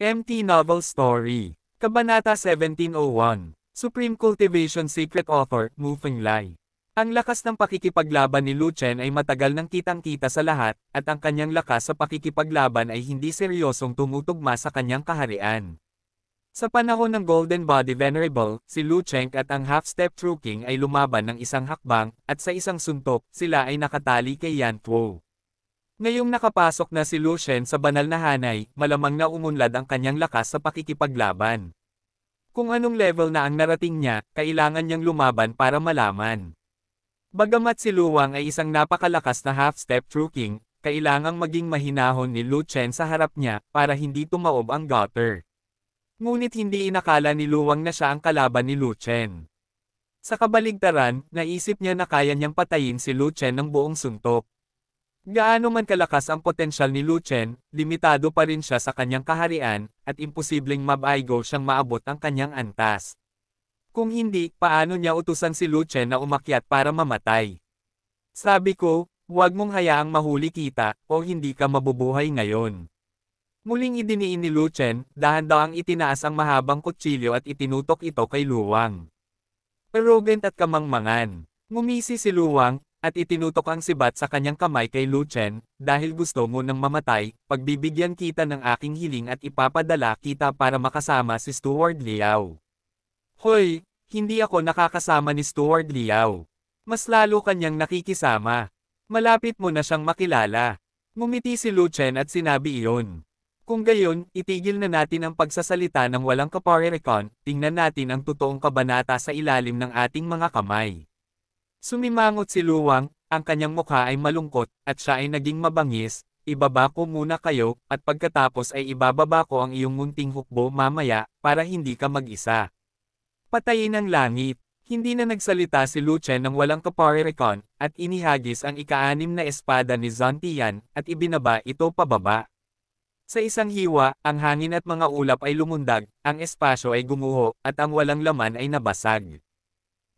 MT Novel Story. Kabanata 1701. Supreme Cultivation Secret Author, Mu Lai Ang lakas ng pakikipaglaban ni Lu Chen ay matagal nang kitang-kita sa lahat, at ang kanyang lakas sa pakikipaglaban ay hindi seryosong tumutugma sa kanyang kaharian. Sa panahon ng Golden Body Venerable, si Lu Lucheng at ang half-step True King ay lumaban ng isang hakbang, at sa isang suntok, sila ay nakatali kay Yan Tuo. Ngayong nakapasok na si Lucien sa banal na hanay, malamang na umunlad ang kanyang lakas sa pakikipaglaban. Kung anong level na ang narating niya, kailangan niyang lumaban para malaman. Bagamat si Luwang ay isang napakalakas na half-step through king, kailangang maging mahinahon ni Lucien sa harap niya para hindi tumaob ang gutter. Ngunit hindi inakala ni Luwang na siya ang kalaban ni Lucien. Sa kabaligtaran, naisip niya na kaya niyang patayin si Lucien ng buong suntok. Gaano man kalakas ang potensyal ni Luchen, limitado pa rin siya sa kanyang kaharian, at imposibleng mabaigo siyang maabot ang kanyang antas. Kung hindi, paano niya utusan si Luchen na umakyat para mamatay? Sabi ko, huwag mong hayaang mahuli kita, o hindi ka mabubuhay ngayon. Muling idiniin ni Luchen, dahan ang itinaas ang mahabang kutsilyo at itinutok ito kay Luwang. Arrogant at kamangmangan. Ngumisi si Luwang, at itinutok ang sibat sa kanyang kamay kay Lu Chen, dahil gusto mo nang mamatay, pagbibigyan kita ng aking hiling at ipapadala kita para makasama si Stuart Liao. Hoy, hindi ako nakakasama ni Stuart Liao. Mas lalo kanyang nakikisama. Malapit mo na siyang makilala. Ngumiti si Lu Chen at sinabi iyon. Kung gayon, itigil na natin ang pagsasalita ng walang kaparirikon, tingnan natin ang totoong kabanata sa ilalim ng ating mga kamay. Sumimangot si Luwang, ang kanyang mukha ay malungkot, at siya ay naging mabangis, ibaba ko muna kayo, at pagkatapos ay ibababa ko ang iyong munting hukbo mamaya, para hindi ka mag-isa. Patayin ang langit. Hindi na nagsalita si Luchen ng walang kaparirikon, at inihagis ang ikaanim na espada ni Zantian, at ibinaba ito pababa. Sa isang hiwa, ang hangin at mga ulap ay lumundag, ang espasyo ay gumuho, at ang walang laman ay nabasag.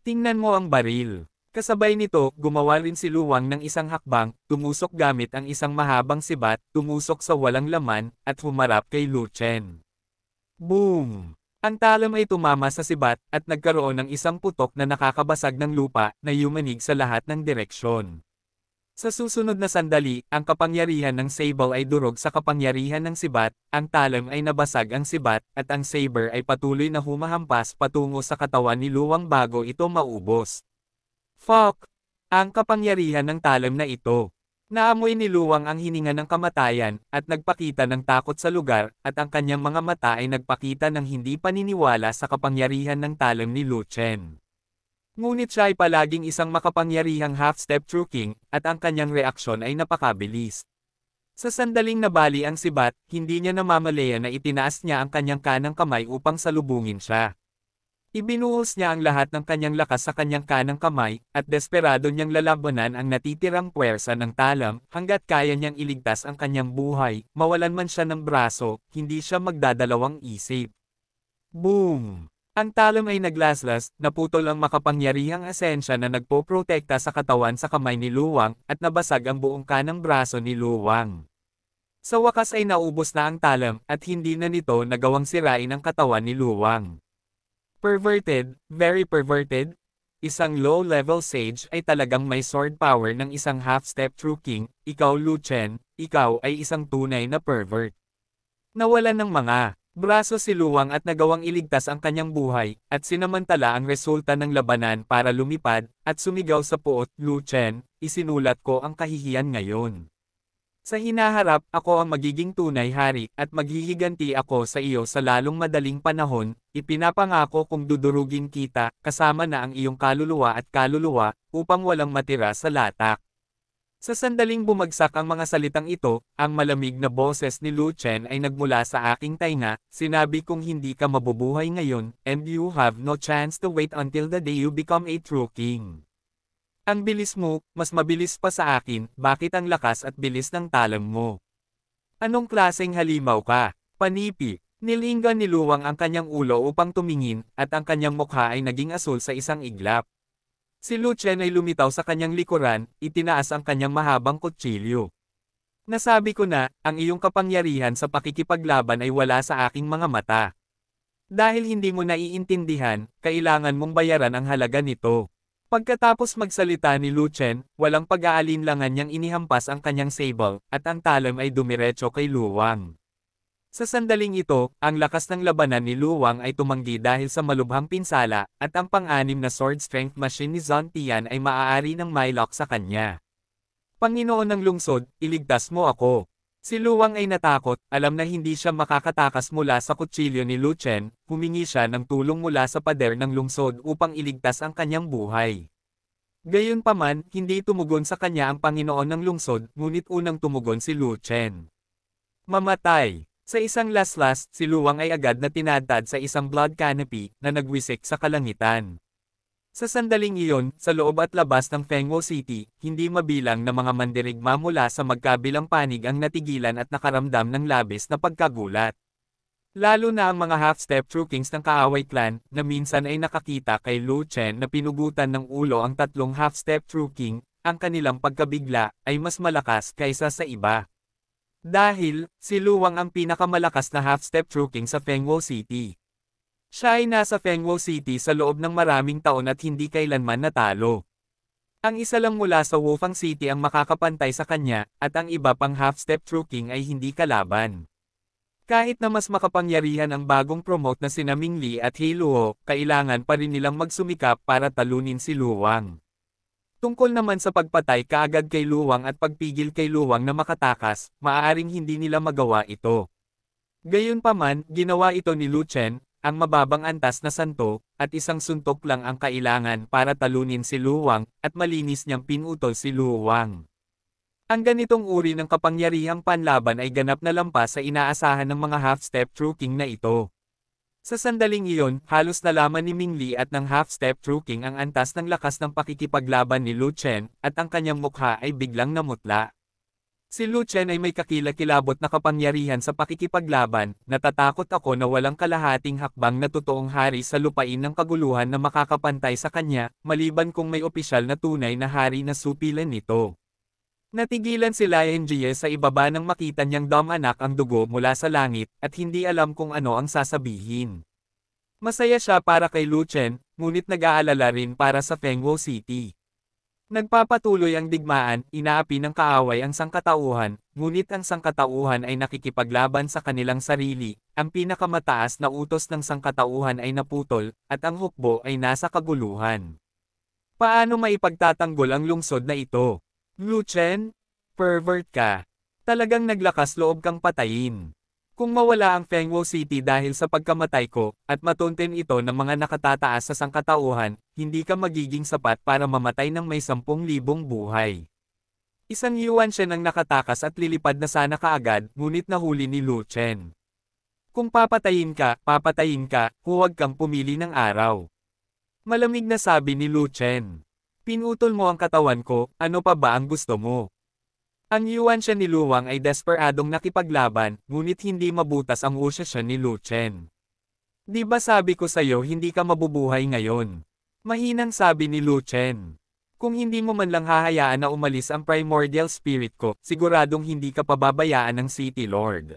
Tingnan mo ang baril. Kasabay nito, gumawa rin si Luwang ng isang hakbang, tumusok gamit ang isang mahabang sibat, tumusok sa walang laman, at humarap kay Lu Chen. Boom! Ang talam ay tumama sa sibat, at nagkaroon ng isang putok na nakakabasag ng lupa, na yumanig sa lahat ng direksyon. Sa susunod na sandali, ang kapangyarihan ng Sable ay durog sa kapangyarihan ng sibat, ang talam ay nabasag ang sibat, at ang saber ay patuloy na humahampas patungo sa katawan ni Luwang bago ito maubos. Fuck! Ang kapangyarihan ng talam na ito. Naamoy ni Luwang ang hininga ng kamatayan, at nagpakita ng takot sa lugar, at ang kanyang mga mata ay nagpakita ng hindi paniniwala sa kapangyarihan ng talam ni Lu Chen. Ngunit siya ay palaging isang makapangyarihang half-step true king, at ang kanyang reaksyon ay napakabilis. Sa sandaling nabali ang sibat, hindi niya namamalayan na itinaas niya ang kanyang kanang kamay upang salubungin siya. Ibinuhos niya ang lahat ng kanyang lakas sa kanyang kanang kamay, at desperado niyang lalabanan ang natitirang puwersa ng talam, hanggat kaya niyang iligtas ang kanyang buhay, mawalan man siya ng braso, hindi siya magdadalawang isip. Boom! Ang talam ay naglaslas, naputol ang makapangyarihang asensya na nagpoprotekta sa katawan sa kamay ni Luwang, at nabasag ang buong kanang braso ni Luwang. Sa wakas ay naubos na ang talam, at hindi na nito nagawang sirain ang katawan ni Luwang. Perverted, very perverted. Isang low-level sage ay talagang may sword power ng isang half-step true king, ikaw Lu Chen, ikaw ay isang tunay na pervert. Nawalan ng mga braso si Luwang at nagawang iligtas ang kanyang buhay, at sinamantala ang resulta ng labanan para lumipad, at sumigaw sa puot, Chen, isinulat ko ang kahihiyan ngayon. Sa hinaharap, ako ang magiging tunay hari, at maghihiganti ako sa iyo sa lalong madaling panahon, ipinapangako kong dudurugin kita, kasama na ang iyong kaluluwa at kaluluwa, upang walang matira sa latak. Sa sandaling bumagsak ang mga salitang ito, ang malamig na boses ni Lu Chen ay nagmula sa aking tainga, sinabi kong hindi ka mabubuhay ngayon, and you have no chance to wait until the day you become a true king. Ang bilis mo, mas mabilis pa sa akin, bakit ang lakas at bilis ng talang mo? Anong klaseng halimaw ka? Panipi. Nilingga ni Luwang ang kanyang ulo upang tumingin, at ang kanyang mukha ay naging asul sa isang iglap. Si Lucien ay lumitaw sa kanyang likuran, itinaas ang kanyang mahabang kutsilyo. Nasabi ko na, ang iyong kapangyarihan sa pakikipaglaban ay wala sa aking mga mata. Dahil hindi mo naiintindihan, kailangan mong bayaran ang halaga nito. Pagkatapos magsalita ni Lu Chen, walang pag-aalinlangan niyang inihampas ang kanyang sable, at ang talam ay dumiretso kay Lu Wang. Sa sandaling ito, ang lakas ng labanan ni Lu Wang ay tumanggi dahil sa malubhang pinsala, at ang pang-anim na sword strength machine ni Zon Tian ay maaari ng mylock sa kanya. Panginoon ng lungsod, iligtas mo ako. Si Luwang ay natakot, alam na hindi siya makakatakas mula sa kutsilyo ni Luchen, humingi siya ng tulong mula sa pader ng lungsod upang iligtas ang kanyang buhay. Gayunpaman, hindi tumugon sa kanya ang Panginoon ng lungsod, ngunit unang tumugon si Luchen. Mamatay! Sa isang last-last, si Luwang ay agad na tinadtad sa isang blood canopy na nagwisik sa kalangitan. Sa sandaling iyon, sa loob at labas ng Fengwo City, hindi mabilang na mga mandirigma mula sa magkabilang panig ang natigilan at nakaramdam ng labis na pagkagulat. Lalo na ang mga half-step true kings ng kaaway clan, na minsan ay nakakita kay Lu Chen na pinugutan ng ulo ang tatlong half-step true king, ang kanilang pagkabigla, ay mas malakas kaysa sa iba. Dahil, si Luwang ang pinakamalakas na half-step true king sa Fengwo City. Siya ay nasa Fengwo City sa loob ng maraming taon at hindi kailanman natalo. Ang isa lang mula sa Wufang City ang makakapantay sa kanya, at ang iba pang half-step True King ay hindi kalaban. Kahit na mas makapangyarihan ang bagong promote na sina Ming Li at Hei Luo, kailangan pa rin nilang magsumikap para talunin si Luwang. Tungkol naman sa pagpatay kaagad kay Luwang at pagpigil kay Luwang na makatakas, maaaring hindi nila magawa ito. Gayunpaman, ginawa ito ni Lu Chen, ang mababang antas na santo, at isang suntok lang ang kailangan para talunin si Luwang, at malinis niyang pinutol si Luwang. Ang ganitong uri ng kapangyarihang panlaban ay ganap na lampas sa inaasahan ng mga half-step true king na ito. Sa sandaling iyon, halos nalaman ni Ming Li at ng half-step true king ang antas ng lakas ng pakikipaglaban ni Lu Chen, at ang kanyang mukha ay biglang namutla. Si Lu Chen ay may kakilakilabot na kapangyarihan sa pakikipaglaban, natatakot ako na walang kalahating hakbang na totoong hari sa lupain ng kaguluhan na makakapantay sa kanya, maliban kung may opisyal na tunay na hari na supilan nito. Natigilan sila NGA sa ibaba nang makita niyang damanak ang dugo mula sa langit, at hindi alam kung ano ang sasabihin. Masaya siya para kay Lu Chen, ngunit nag-aalala rin para sa Fengwo City. Nagpapatuloy ang digmaan, inaapi ng kaaway ang sangkatauhan, ngunit ang sangkatauhan ay nakikipaglaban sa kanilang sarili, ang pinakamataas na utos ng sangkatauhan ay naputol, at ang hukbo ay nasa kaguluhan. Paano maipagtatanggol ang lungsod na ito? Luchen? Pervert ka. Talagang naglakas loob kang patayin. Kung mawala ang Fengwo City dahil sa pagkamatay ko, at matuntin ito ng mga nakatataas sa sangkatauhan, hindi ka magiging sapat para mamatay ng may 10,000 buhay. Isang yuan siya nang nakatakas at lilipad na sana kaagad, ngunit nahuli ni Lu Chen. Kung papatayin ka, papatayin ka, huwag kang pumili ng araw. Malamig na sabi ni Lu Chen. Pinutol mo ang katawan ko, ano pa ba ang gusto mo? Ang yuan siya ni Luwang ay desperadong nakipaglaban, ngunit hindi mabutas ang usya siya ni Lu Chen. Diba sabi ko sa'yo hindi ka mabubuhay ngayon? Mahinang sabi ni Lu Chen. Kung hindi mo man lang hahayaan na umalis ang primordial spirit ko, siguradong hindi ka pababayaan ng City Lord.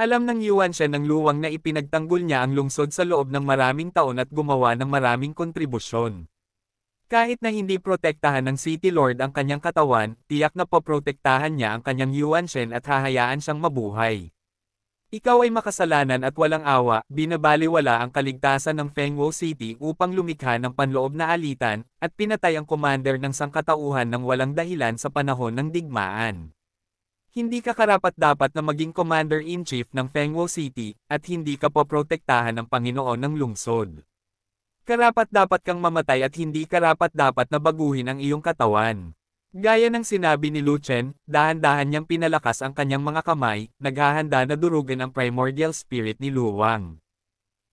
Alam ng Yuan siya ng luwang na ipinagtanggol niya ang lungsod sa loob ng maraming taon at gumawa ng maraming kontribusyon. Kahit na hindi protektahan ng City Lord ang kanyang katawan, tiyak na poprotektahan niya ang kanyang Yuan Shen at hahayaan siyang mabuhay. Ikaw ay makasalanan at walang awa, binabaliwala ang kaligtasan ng Fengwo City upang lumikha ng panloob na alitan, at pinatay ang commander ng sangkatauhan ng walang dahilan sa panahon ng digmaan. Hindi ka karapat dapat na maging commander-in-chief ng Fengwo City, at hindi ka poprotektahan ng Panginoon ng lungsod. Karapat dapat kang mamatay at hindi karapat dapat na baguhin ang iyong katawan. Gaya ng sinabi ni Luchen, dahan-dahan niyang pinalakas ang kanyang mga kamay, naghahanda na durugin ang primordial spirit ni Luwang.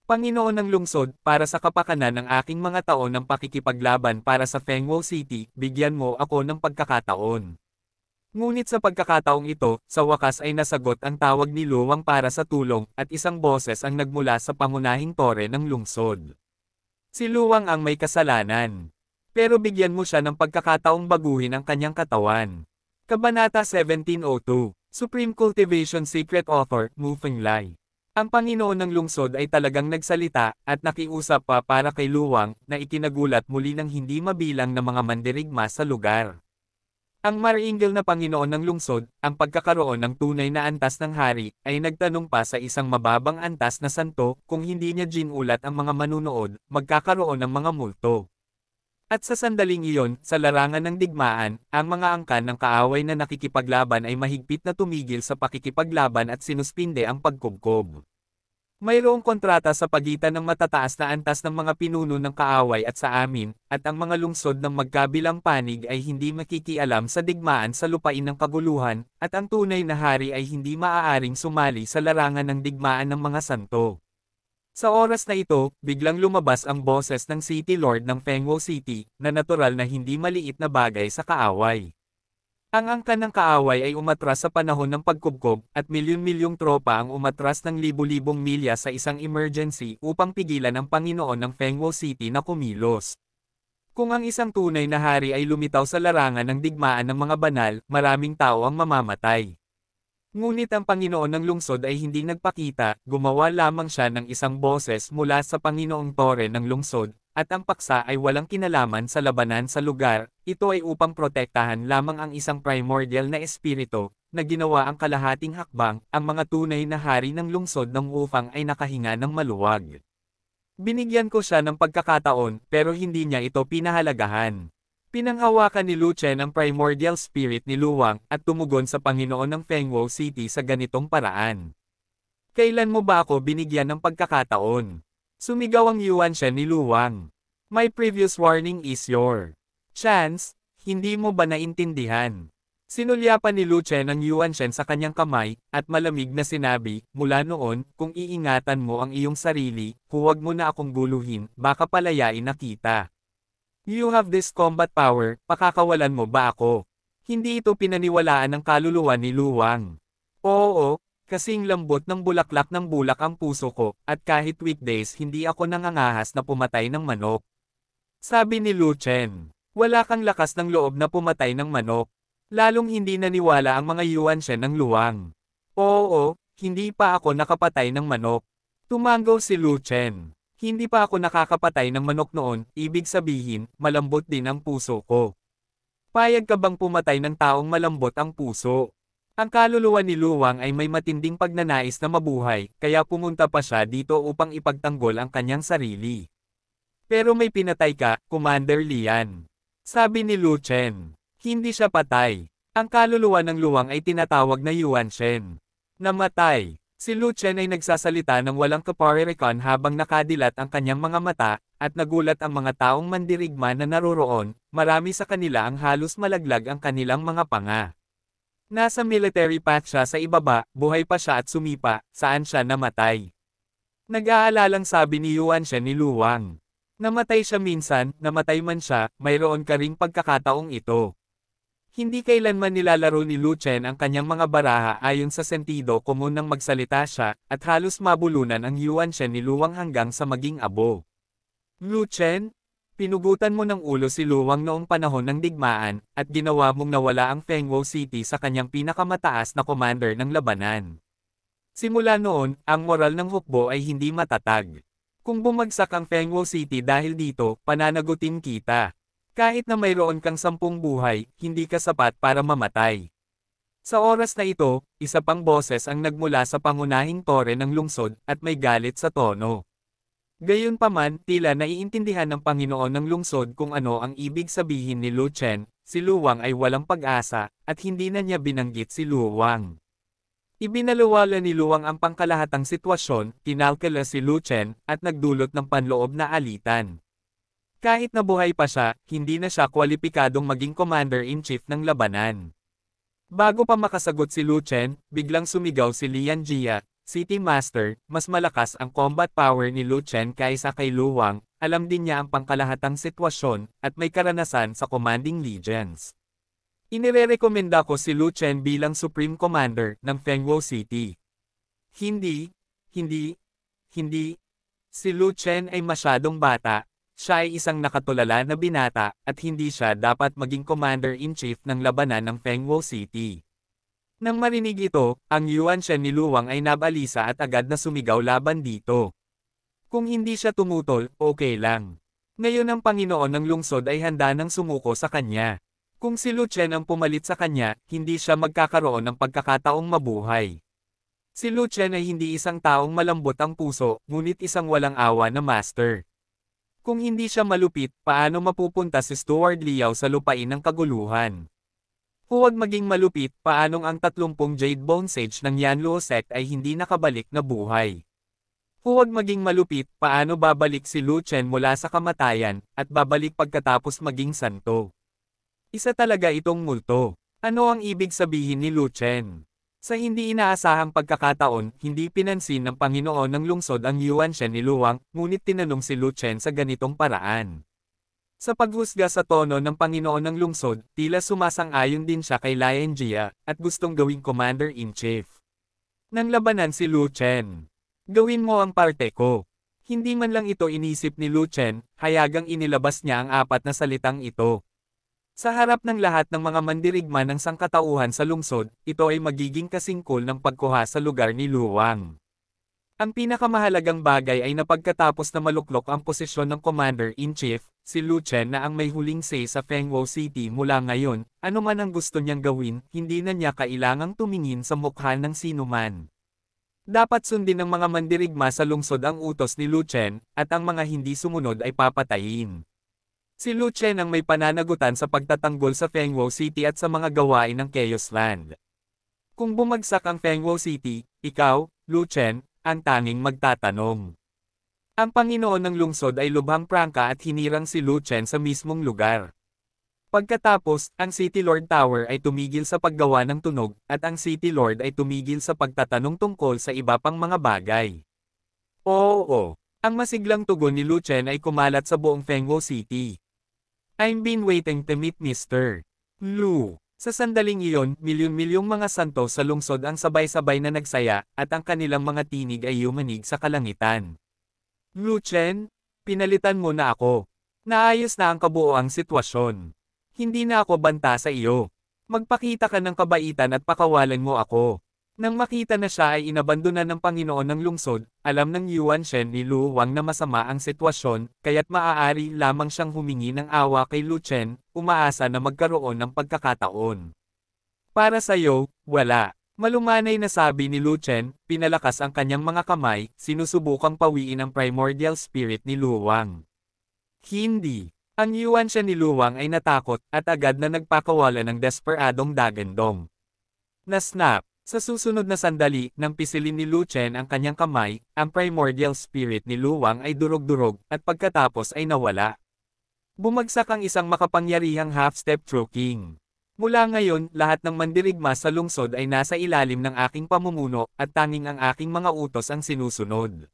Panginoon ng lungsod, para sa kapakanan ng aking mga taon ng pakikipaglaban para sa Fengwo City, bigyan mo ako ng pagkakataon. Ngunit sa pagkakataong ito, sa wakas ay nasagot ang tawag ni Luwang para sa tulong, at isang boses ang nagmula sa pangunahing tore ng lungsod. Si Luwang ang may kasalanan pero bigyan mo siya ng pagkakataong baguhin ang kanyang katawan. Kabanata 1702, Supreme Cultivation Secret Author, Moving Lai. Ang Panginoon ng Lungsod ay talagang nagsalita, at nakiusap pa para kay Luwang, na ikinagulat muli ng hindi mabilang na mga mandirigma sa lugar. Ang maringgil na Panginoon ng Lungsod, ang pagkakaroon ng tunay na antas ng hari, ay nagtanong pa sa isang mababang antas na santo, kung hindi niya ginulat ang mga manunood, magkakaroon ng mga multo. At sa sandaling iyon, sa larangan ng digmaan, ang mga angkan ng kaaway na nakikipaglaban ay mahigpit na tumigil sa pakikipaglaban at sinuspinde ang pagkubkob. Mayroong kontrata sa pagitan ng matataas na antas ng mga pinuno ng kaaway at sa amin, at ang mga lungsod ng magkabilang panig ay hindi makikialam sa digmaan sa lupain ng kaguluhan, at ang tunay na hari ay hindi maaaring sumali sa larangan ng digmaan ng mga santo. Sa oras na ito, biglang lumabas ang boses ng City Lord ng Fengwo City, na natural na hindi maliit na bagay sa kaaway. Ang angka ng kaaway ay umatras sa panahon ng pagkubkob, at milyon-milyong tropa ang umatras ng libu-libong milya sa isang emergency upang pigilan ang Panginoon ng Fengwo City na kumilos. Kung ang isang tunay na hari ay lumitaw sa larangan ng digmaan ng mga banal, maraming tao ang mamamatay. Ngunit ang Panginoon ng Lungsod ay hindi nagpakita, gumawa lamang siya ng isang boses mula sa Panginoong Tore ng Lungsod, at ang paksa ay walang kinalaman sa labanan sa lugar, ito ay upang protektahan lamang ang isang primordial na espirito, na ginawa ang kalahating hakbang, ang mga tunay na hari ng lungsod ng upang ay nakahinga ng maluwag. Binigyan ko siya ng pagkakataon, pero hindi niya ito pinahalagahan. Pinanghawakan ni Lu Chen ang primordial spirit ni Luwang at tumugon sa Panginoon ng Fengwo City sa ganitong paraan. Kailan mo ba ako binigyan ng pagkakataon? Sumigaw ang Yuan Shen ni Luwang. My previous warning is your chance, hindi mo ba naintindihan? Sinulyapan ni Lu Chen ang Yuan Shen sa kanyang kamay, at malamig na sinabi, mula noon, kung iingatan mo ang iyong sarili, huwag mo na akong guluhin, baka palayain na kita. You have this combat power, pakakawalan mo ba ako? Hindi ito pinaniwalaan ng kaluluwa ni Luwang. Oo, kasing lambot ng bulaklak ng bulak ang puso ko, at kahit weekdays hindi ako nangangahas na pumatay ng manok. Sabi ni Lu Chen, wala kang lakas ng loob na pumatay ng manok. Lalong hindi naniwala ang mga yuan Shen ng Luwang. Oo, hindi pa ako nakapatay ng manok. Tumango si Lu Chen. Hindi pa ako nakakapatay ng manok noon, ibig sabihin, malambot din ang puso ko. Payag ka bang pumatay ng taong malambot ang puso? Ang kaluluwa ni Luwang ay may matinding pagnanais na mabuhay, kaya pumunta pa siya dito upang ipagtanggol ang kanyang sarili. Pero may pinatay ka, Commander Lian. Sabi ni Lu Chen. Hindi siya patay. Ang kaluluwa ng Luwang ay tinatawag na Yuan Shen. Namatay. Si Lu Chen ay nagsasalita ng walang kaparirikon habang nakadilat ang kanyang mga mata, at nagulat ang mga taong mandirigma na naroroon, marami sa kanila ang halos malaglag ang kanilang mga panga. Nasa military path siya sa ibaba, buhay pa siya at sumipa, saan siya namatay. Nag-aalalang sabi ni Yuan siya ni Lu Wang. Namatay siya minsan, namatay man siya, mayroon ka ring pagkakataong ito. Hindi kailanman nilalaro ni Luchen ang kanyang mga baraha ayon sa sentido kumun ng magsalita siya, at halos mabulunan ang Yuan Shen ni Luwang hanggang sa maging abo. Luchen, pinugutan mo ng ulo si Luwang noong panahon ng digmaan, at ginawa mong nawala ang Fengwo City sa kanyang pinakamataas na commander ng labanan. Simula noon, ang moral ng hukbo ay hindi matatag. Kung bumagsak ang Fengwo City dahil dito, pananagutin kita. Kahit na mayroon kang sampung buhay, hindi ka sapat para mamatay. Sa oras na ito, isa pang boses ang nagmula sa pangunahing tore ng lungsod, at may galit sa tono. Gayunpaman, tila naiintindihan ng Panginoon ng lungsod kung ano ang ibig sabihin ni Lu Chen, si Luwang ay walang pag-asa, at hindi na niya binanggit si Luwang. Ibinaluwala ni Luwang ang pangkalahatang sitwasyon, kinalkala si Lu Chen, at nagdulot ng panloob na alitan. Kahit na buhay pa siya, hindi na siya kwalipikadong maging commander-in-chief ng labanan. Bago pa makasagot si Lu Chen, biglang sumigaw si Lian Jia, City Master, mas malakas ang combat power ni Lu Chen kaysa kay Lu Wang, alam din niya ang pangkalahatang sitwasyon, at may karanasan sa commanding legions. Inirerekomenda ko si Lu Chen bilang Supreme Commander ng Fengwo City. Hindi, hindi, hindi, si Lu Chen ay masyadong bata, siya ay isang nakatulala na binata, at hindi siya dapat maging commander-in-chief ng labanan ng Fengwo City. Nang marinig ito, ang Yuan Shen ni Luwang ay nabalisa at agad na sumigaw laban dito. Kung hindi siya tumutol, okay lang. Ngayon ang Panginoon ng lungsod ay handa ng sumuko sa kanya. Kung si Lu Chen ang pumalit sa kanya, hindi siya magkakaroon ng pagkakataong mabuhay. Si Lu Chen ay hindi isang taong malambot ang puso, ngunit isang walang awa na master. Kung hindi siya malupit, paano mapupunta si Stuart Liao sa lupain ng kaguluhan? Huwag maging malupit, paanong ang 30 Jade Bone Sage ng Luo sect ay hindi nakabalik na buhay. Huwag maging malupit, paano babalik si Lu Chen mula sa kamatayan, at babalik pagkatapos maging santo. Isa talaga itong multo. Ano ang ibig sabihin ni Lu Chen? Sa hindi inaasahang pagkakataon, hindi pinansin ng Panginoon ng lungsod ang Yuan Shen ni Luwang, ngunit tinanong si Lu Chen sa ganitong paraan. Sa paghusga sa tono ng Panginoon ng lungsod, tila sumasang-ayon din siya kay Lion Jia, at gustong gawing commander-in-chief. Nang labanan si Lu Chen. Gawin mo ang parte ko. Hindi man lang ito inisip ni Lu Chen, hayagang inilabas niya ang apat na salitang ito. Sa harap ng lahat ng mga mandirigma ng sangkatauhan sa lungsod, ito ay magiging kasingkol ng pagkuha sa lugar ni Luwang. Ang pinakamahalagang bagay ay napagkatapos na maluklok ang posisyon ng Commander-in-Chief, si Lu Chen na ang may huling say sa Fengwo City mula ngayon, anuman ang gusto niyang gawin, hindi na niya kailangang tumingin sa mukha ng sinuman. Dapat sundin ng mga mandirigma sa lungsod ang utos ni Lu Chen, at ang mga hindi sumunod ay papatayin. Si Lu Chen ang may pananagutan sa pagtatanggol sa Fengwo City at sa mga gawain ng Chaos Land. Kung bumagsak ang Fengwo City, ikaw, Lu Chen, ang tanging magtatanong. Ang Panginoon ng lungsod ay lubhang prangka at hinirang si Lu Chen sa mismong lugar. Pagkatapos, ang City Lord Tower ay tumigil sa paggawa ng tunog, at ang City Lord ay tumigil sa pagtatanong tungkol sa iba pang mga bagay. Oo, oo. ang masiglang tugon ni Lu Chen ay kumalat sa buong Fengwo City. I've been waiting to meet Mr. Lu. Sa sandaling iyon, milyon-milyong mga santo sa lungsod ang sabay-sabay na nagsaya, at ang kanilang mga tinig ay yumanig sa kalangitan. Lu Chen, pinalitan mo na ako. Naayos na ang kabuoang sitwasyon. Hindi na ako banta sa iyo. Magpakita ka ng kabaitan at pakawalan mo ako. Nang makita na siya ay inabandona ng Panginoon ng lungsod, alam ng Yuan Shen ni Lu Wang na masama ang sitwasyon, kaya't maaari lamang siyang humingi ng awa kay Lu Chen, umaasa na magkaroon ng pagkakataon. Para sa iyo, wala. Malumanay na sabi ni Lu Chen, pinalakas ang kanyang mga kamay, sinusubukang pawiin ang primordial spirit ni Lu Wang. Hindi. Ang Yuan Shen ni Lu Wang ay natakot at agad na nagpakawala ng desperadong dagandong. Nasnap. Sa susunod na sandali, nang pisilin ni Lu Chen ang kanyang kamay, ang primordial spirit ni Luwang ay durog-durog, at pagkatapos ay nawala. Bumagsak ang isang makapangyarihang half-step through king. Mula ngayon, lahat ng mandirigma sa lungsod ay nasa ilalim ng aking pamumuno, at tanging ang aking mga utos ang sinusunod.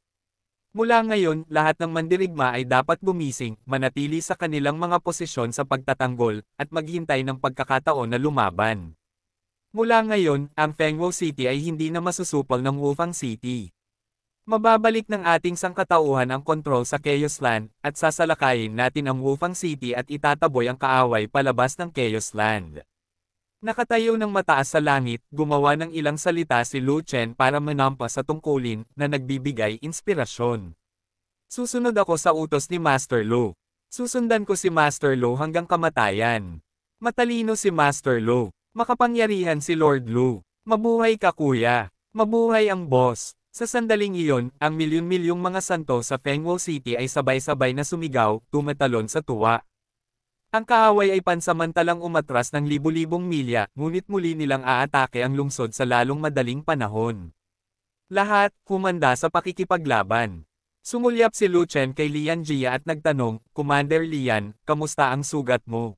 Mula ngayon, lahat ng mandirigma ay dapat bumising, manatili sa kanilang mga posisyon sa pagtatanggol, at maghintay ng pagkakataon na lumaban. Mula ngayon, ang Fengwo City ay hindi na masusupol ng Wufang City. Mababalik ng ating sangkatauhan ang kontrol sa Chaos Land, at sasalakayin natin ang Wufang City at itataboy ang kaaway palabas ng Chaos Land. Nakatayo ng mataas sa langit, gumawa ng ilang salita si Lu Chen para manampas sa tungkulin na nagbibigay inspirasyon. Susunod ako sa utos ni Master Lu. Susundan ko si Master Lu hanggang kamatayan. Matalino si Master Lu. Makapangyarihan si Lord Lu. Mabuhay ka kuya. Mabuhay ang boss. Sa sandaling iyon, ang milyon-milyong mga santo sa Fengwo City ay sabay-sabay na sumigaw, tumatalon sa tuwa. Ang kaaway ay pansamantalang umatras ng libu-libong milya, ngunit muli nilang aatake ang lungsod sa lalong madaling panahon. Lahat, kumanda sa pakikipaglaban. Sumulyap si Lu Chen kay Lian Jia at nagtanong, Commander Lian, kamusta ang sugat mo?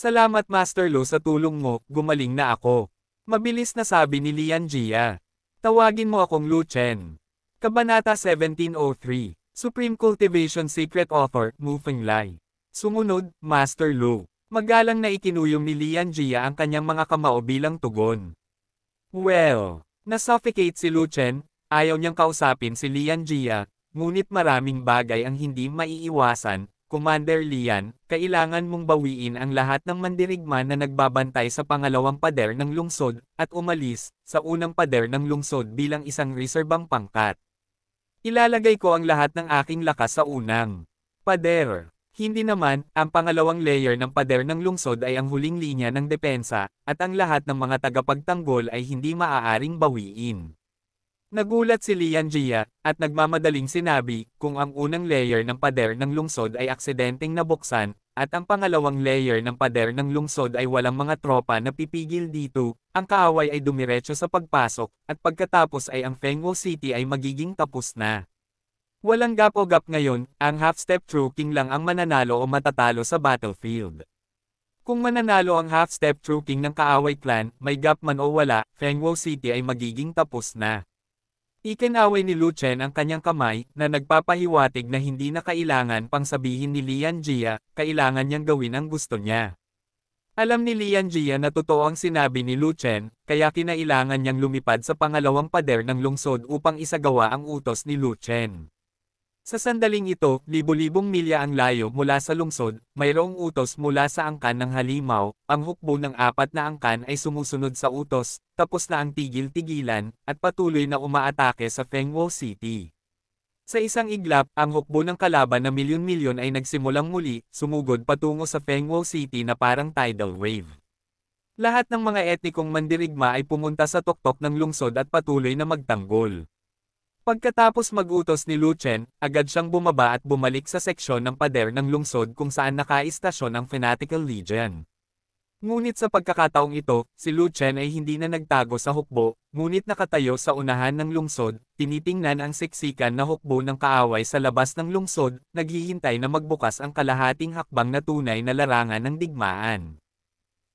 Salamat Master Lo sa tulong mo, gumaling na ako. Mabilis na sabi ni Lian Jia. Tawagin mo akong Lu Chen. Kabanata 1703, Supreme Cultivation Secret Author, Mu Feng Lai. Sumunod, Master Lu. Magalang na ikinuyom ni Lian Jia ang kanyang mga kamao bilang tugon. Well, nasuffocate si Lu Chen, ayaw niyang kausapin si Lian Jia, ngunit maraming bagay ang hindi maiiwasan, Commander Lian, kailangan mong bawiin ang lahat ng mandirigma na nagbabantay sa pangalawang pader ng lungsod, at umalis, sa unang pader ng lungsod bilang isang reserbang pangkat. Ilalagay ko ang lahat ng aking lakas sa unang pader. Hindi naman, ang pangalawang layer ng pader ng lungsod ay ang huling linya ng depensa, at ang lahat ng mga tagapagtanggol ay hindi maaaring bawiin. Nagulat si Lian Jia, at nagmamadaling sinabi, kung ang unang layer ng pader ng lungsod ay aksidenteng nabuksan, at ang pangalawang layer ng pader ng lungsod ay walang mga tropa na pipigil dito, ang kaaway ay dumiretso sa pagpasok, at pagkatapos ay ang Fengwo City ay magiging tapos na. Walang gap o gap ngayon, ang half-step true king lang ang mananalo o matatalo sa battlefield. Kung mananalo ang half-step true king ng kaaway clan, may gap man o wala, Fengwo City ay magiging tapos na. Ikinaway ni Lu Chen ang kanyang kamay, na nagpapahiwatig na hindi na kailangan pang sabihin ni Lian Jia, kailangan niyang gawin ang gusto niya. Alam ni Lian Jia na totoo ang sinabi ni Lu Chen, kaya kinailangan niyang lumipad sa pangalawang pader ng lungsod upang isagawa ang utos ni Lu Chen. Sa sandaling ito, libo-libong milya ang layo mula sa lungsod, mayroong utos mula sa angkan ng halimaw, ang hukbo ng apat na angkan ay sumusunod sa utos, tapos na ang tigil-tigilan, at patuloy na umaatake sa Fengwo City. Sa isang iglap, ang hukbo ng kalaban na milyon-milyon ay nagsimulang muli, sumugod patungo sa Fengwo City na parang tidal wave. Lahat ng mga etnikong mandirigma ay pumunta sa tuktok ng lungsod at patuloy na magtanggol. Pagkatapos magutos ni Luchen, agad siyang bumaba at bumalik sa seksyon ng pader ng lungsod kung saan nakaistasyon ang Fanatical Legion. Ngunit sa pagkakataong ito, si Luchen ay hindi na nagtago sa hukbo, ngunit nakatayo sa unahan ng lungsod, tinitingnan ang siksikan na hukbo ng kaaway sa labas ng lungsod, naghihintay na magbukas ang kalahating hakbang na tunay na larangan ng digmaan.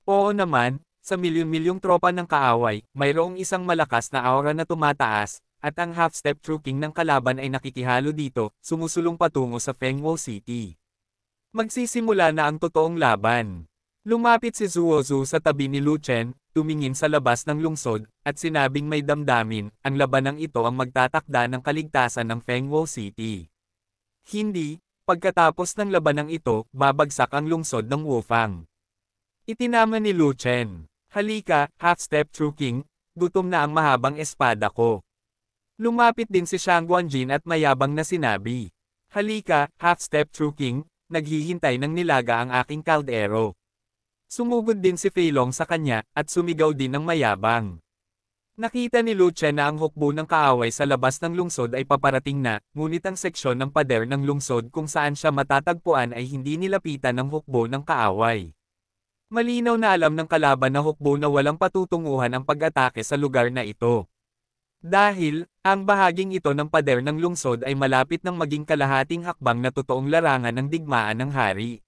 Oo naman, sa milyon-milyong tropa ng kaaway, mayroong isang malakas na aura na tumataas, at ang half-step trooking ng kalaban ay nakikihalo dito, sumusulong patungo sa Fengwo City. Magsisimula na ang totoong laban. Lumapit si Zuo Zuozu sa tabi ni Lu Chen, tumingin sa labas ng lungsod, at sinabing may damdamin, ang labanang ito ang magtatakda ng kaligtasan ng Fengwo City. Hindi, pagkatapos ng labanang ito, babagsak ang lungsod ng Wufang. Itinama ni Lu Chen, Halika, half-step true king, gutom na ang mahabang espada ko. Lumapit din si Shang Guanjin at mayabang na sinabi. Halika, half-step true king, naghihintay ng nilaga ang aking kaldero. Sumugod din si Feilong sa kanya, at sumigaw din ng mayabang. Nakita ni Lucia na ang hukbo ng kaaway sa labas ng lungsod ay paparating na, ngunit ang seksyon ng pader ng lungsod kung saan siya matatagpuan ay hindi nilapitan ng hukbo ng kaaway. Malinaw na alam ng kalaban na hukbo na walang patutunguhan ang pag-atake sa lugar na ito. Dahil, ang bahaging ito ng pader ng lungsod ay malapit ng maging kalahating hakbang na totoong larangan ng digmaan ng hari.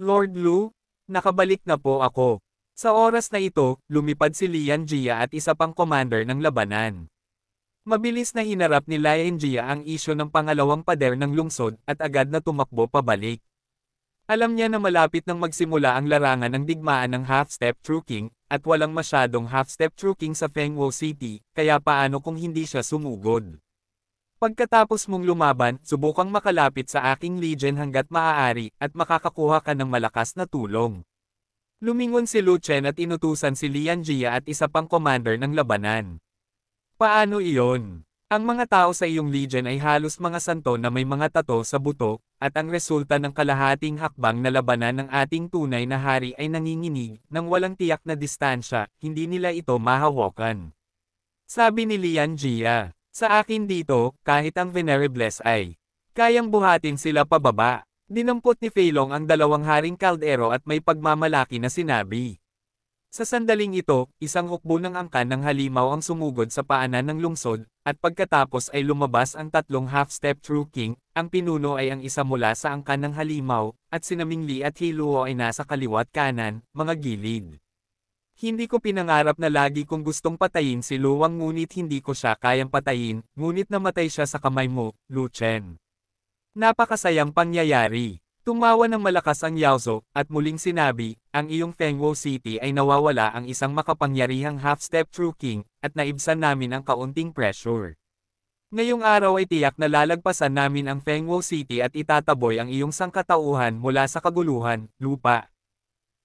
Lord Lu, nakabalik na po ako. Sa oras na ito, lumipad si Lian Jia at isa pang commander ng labanan. Mabilis na hinarap ni Lian Jia ang isyo ng pangalawang pader ng lungsod at agad na tumakbo pabalik. Alam niya na malapit nang magsimula ang larangan ng digmaan ng half-step through king, at walang masyadong half-step through king sa Fengwo City, kaya paano kung hindi siya sumugod? Pagkatapos mong lumaban, subukang makalapit sa aking legion hanggat maaari, at makakakuha ka ng malakas na tulong. Lumingon si Lu Chen at inutusan si Lian Jia at isa pang commander ng labanan. Paano iyon? Ang mga tao sa iyong legion ay halos mga santo na may mga tato sa buto, at ang resulta ng kalahating hakbang na labanan ng ating tunay na hari ay nanginginig, nang walang tiyak na distansya, hindi nila ito mahawakan. Sabi ni Lian Jia, sa akin dito, kahit ang Venerables ay kayang buhatin sila pababa. Dinampot ni Feilong ang dalawang haring kaldero at may pagmamalaki na sinabi. Sa sandaling ito, isang hukbo ng angkan ng halimaw ang sumugod sa paanan ng lungsod, at pagkatapos ay lumabas ang tatlong half-step through king, ang pinuno ay ang isa mula sa angkan ng halimaw, at sinamingli at hiluo ay nasa kaliwat kanan, mga gilid. Hindi ko pinangarap na lagi kong gustong patayin si Luwang ngunit hindi ko siya kayang patayin, ngunit namatay siya sa kamay mo, Lu Chen. Napakasayang pangyayari. Tumawa ng malakas ang Yaozo, at muling sinabi, ang iyong Fengwo City ay nawawala ang isang makapangyarihang half-step true king, at naibsan namin ang kaunting pressure. Ngayong araw ay tiyak na lalagpasan namin ang Fengwo City at itataboy ang iyong sangkatauhan mula sa kaguluhan, lupa.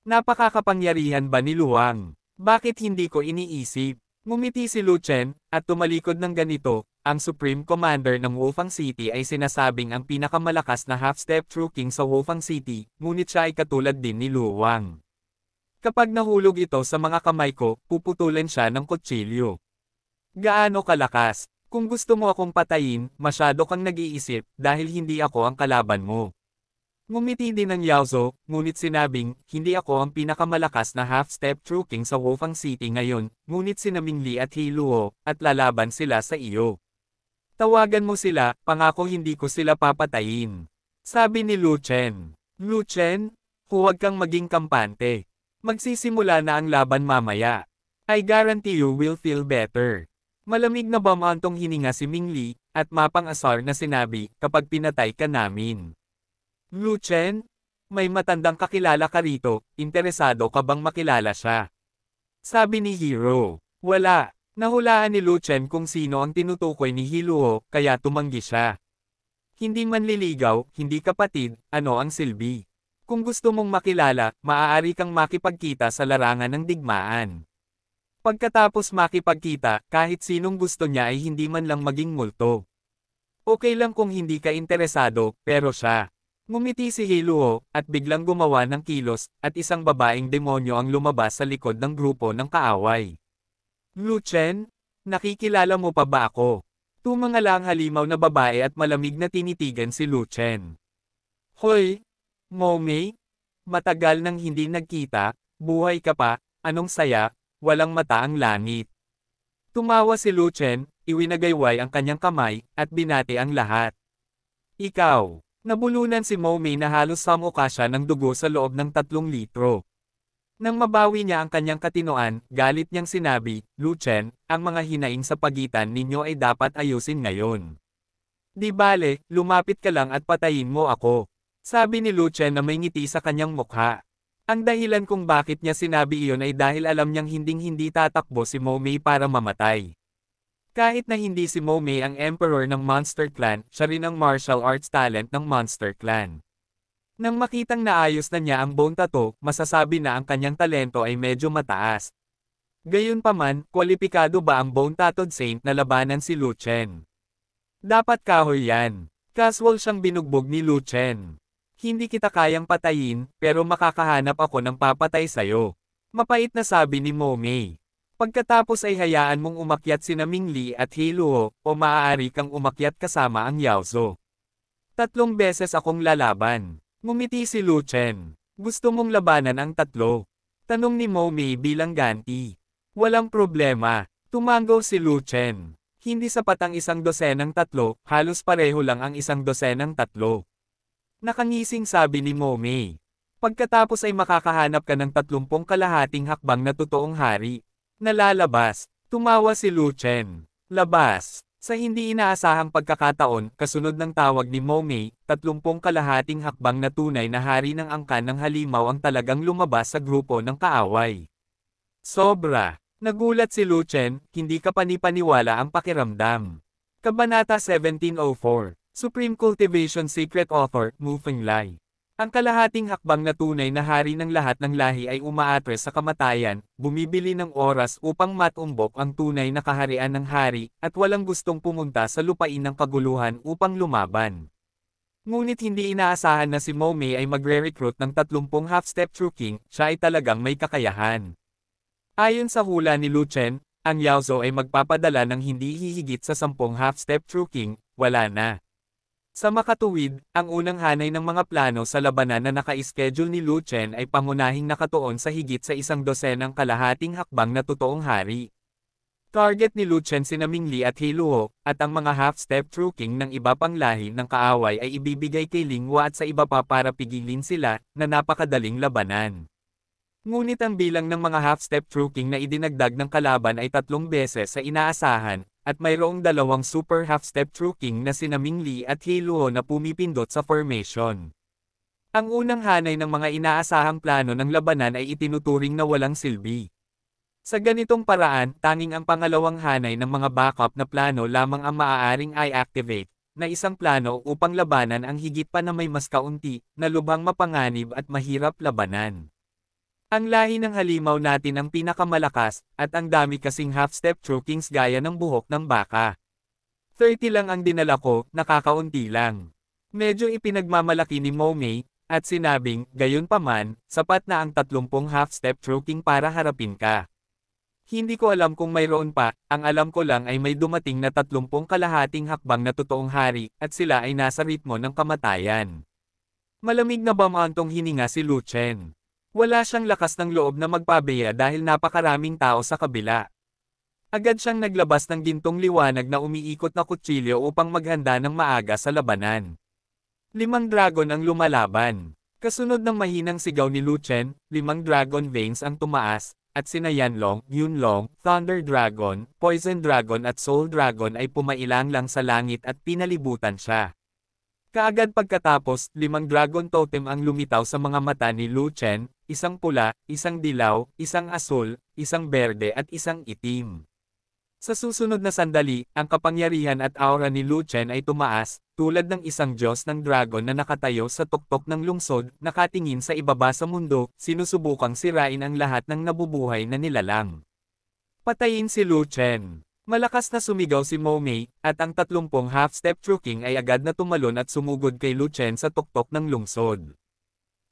Napakakapangyarihan ba ni Luwang? Bakit hindi ko iniisip? Ngumiti si Lu Chen, at tumalikod ng ganito, ang Supreme Commander ng Wofang City ay sinasabing ang pinakamalakas na half-step true king sa Wofang City, ngunit siya ay katulad din ni Lu Wang. Kapag nahulog ito sa mga kamay ko, puputulin siya ng kutsilyo. Gaano kalakas? Kung gusto mo akong patayin, masyado kang nag-iisip dahil hindi ako ang kalaban mo. Ngumiti din ng Yaozo, ngunit sinabing, hindi ako ang pinakamalakas na half-step true king sa Wofang City ngayon, ngunit sinaming Li at Hiluo, at lalaban sila sa iyo. Tawagan mo sila, pangako hindi ko sila papatayin. Sabi ni Lu Chen. Lu Chen, huwag kang maging kampante. Magsisimula na ang laban mamaya. I guarantee you will feel better. Malamig na bamantong hininga si Ming Li, at mapang-asar na sinabi, kapag pinatay ka namin. Lu Chen, may matandang kakilala ka rito, interesado ka bang makilala siya? Sabi ni Hero, wala, Nahulaan ni Lu Chen kung sino ang tinutukoy ni Hiluho, kaya tumanggi siya. Hindi man liligaw, hindi kapatid, ano ang silbi? Kung gusto mong makilala, maaari kang makipagkita sa larangan ng digmaan. Pagkatapos makipagkita, kahit sinong gusto niya ay hindi man lang maging multo. Okay lang kung hindi ka interesado, pero siya. Ngumiti si Hiluo, at biglang gumawa ng kilos, at isang babaeng demonyo ang lumabas sa likod ng grupo ng kaaway. Luchen, nakikilala mo pa ba ako? Tumangala ang halimaw na babae at malamig na tinitigan si Luchen. Hoy, Momei, matagal nang hindi nagkita, buhay ka pa, anong saya, walang mata ang langit. Tumawa si Luchen, iwinagayway ang kanyang kamay, at binati ang lahat. Ikaw, nabulunan si Momei na halos samukasya ng dugo sa loob ng tatlong litro. Nang mabawi niya ang kanyang katinoan, galit niyang sinabi, Luchen, ang mga hinaing sa pagitan ninyo ay dapat ayusin ngayon. Di bale, lumapit ka lang at patayin mo ako. Sabi ni Luchen na may ngiti sa kanyang mukha. Ang dahilan kung bakit niya sinabi iyon ay dahil alam niyang hinding-hindi tatakbo si Momei para mamatay. Kahit na hindi si Momei ang emperor ng Monster Clan, siya rin ang martial arts talent ng Monster Clan. Nang makitang naayos na niya ang bone tattoo, masasabi na ang kanyang talento ay medyo mataas. Gayunpaman, kwalipikado ba ang bone tattooed saint na labanan si Luchen? Dapat kahoy yan. Casual siyang binugbog ni Luchen. Hindi kita kayang patayin, pero makakahanap ako ng papatay sayo. Mapait na sabi ni Momei. Pagkatapos ay hayaan mong umakyat si Li at Heiluo, o maaari kang umakyat kasama ang Yaozo. Tatlong beses akong lalaban. Ngumiti si Lu Chen. Gusto mong labanan ang tatlo. Tanong ni Mo Mei bilang ganti. Walang problema. Tumango si Lu Chen. Hindi sapat ang isang dosenang tatlo, halos pareho lang ang isang dosenang tatlo. Nakangising sabi ni Mo Mei. Pagkatapos ay makakahanap ka ng tatlumpong kalahating hakbang na totoong hari. Nalalabas. Tumawa si Lu Chen. Labas. Sa hindi inaasahang pagkakataon, kasunod ng tawag ni Momei, tatlumpong kalahating hakbang na tunay na hari ng angkan ng halimaw ang talagang lumabas sa grupo ng kaaway. Sobra! Nagulat si Luchen, hindi ka panipaniwala ang pakiramdam. Kabanata 1704, Supreme Cultivation Secret Author, Mufeng Lai ang kalahating hakbang na tunay na hari ng lahat ng lahi ay umaatres sa kamatayan, bumibili ng oras upang matumbok ang tunay na kaharian ng hari, at walang gustong pumunta sa lupain ng kaguluhan upang lumaban. Ngunit hindi inaasahan na si Momei ay magre-recruit ng 30 half-step true king, siya ay talagang may kakayahan. Ayon sa hula ni Luchen, ang Yaozo ay magpapadala ng hindi hihigit sa 10 half-step true king, wala na. Sa makatuwid, ang unang hanay ng mga plano sa labanan na naka-schedule ni Lu Chen ay pangunahing nakatuon sa higit sa isang dosenang kalahating hakbang na totoong hari. Target ni Lu Chen si Namingli at Hiluho, at ang mga half-step trucking ng iba pang lahi ng kaaway ay ibibigay kay Lingwa at sa iba pa para pigilin sila, na napakadaling labanan. Ngunit ang bilang ng mga half-step trucking na idinagdag ng kalaban ay tatlong beses sa inaasahan, at mayroong dalawang super half-step true king na sina Ming Lee at Hei na pumipindot sa formation. Ang unang hanay ng mga inaasahang plano ng labanan ay itinuturing na walang silbi. Sa ganitong paraan, tanging ang pangalawang hanay ng mga backup na plano lamang ang maaaring i-activate, na isang plano upang labanan ang higit pa na may mas kaunti, na lubhang mapanganib at mahirap labanan. Ang lahi ng halimaw natin ang pinakamalakas, at ang dami kasing half-step chokings gaya ng buhok ng baka. 30 lang ang dinala ko, nakakaunti lang. Medyo ipinagmamalaki ni Momay, at sinabing, gayon paman, sapat na ang 30 half-step choking para harapin ka. Hindi ko alam kung mayroon pa, ang alam ko lang ay may dumating na 30 kalahating hakbang na totoong hari, at sila ay nasa ritmo ng kamatayan. Malamig na ba bamantong hininga si Lu Chen? Wala siyang lakas ng loob na magpabeya dahil napakaraming tao sa kabila. Agad siyang naglabas ng gintong liwanag na umiikot na kutsilyo upang maghanda ng maaga sa labanan. Limang dragon ang lumalaban. Kasunod ng mahinang sigaw ni Lu Chen, limang dragon veins ang tumaas, at sina Yanlong, Yunlong, Thunder Dragon, Poison Dragon at Soul Dragon ay pumailang lang sa langit at pinalibutan siya. Kaagad pagkatapos, limang dragon totem ang lumitaw sa mga mata ni Lu Chen, isang pula, isang dilaw, isang asul, isang berde at isang itim. Sa susunod na sandali, ang kapangyarihan at aura ni Lu Chen ay tumaas, tulad ng isang Diyos ng Dragon na nakatayo sa tuktok ng lungsod, nakatingin sa ibaba sa mundo, sinusubukang sirain ang lahat ng nabubuhay na nilalang. Patayin si Lu Chen. Malakas na sumigaw si Mo Mei, at ang tatlumpong half-step trucking ay agad na tumalon at sumugod kay Lu Chen sa tuktok ng lungsod.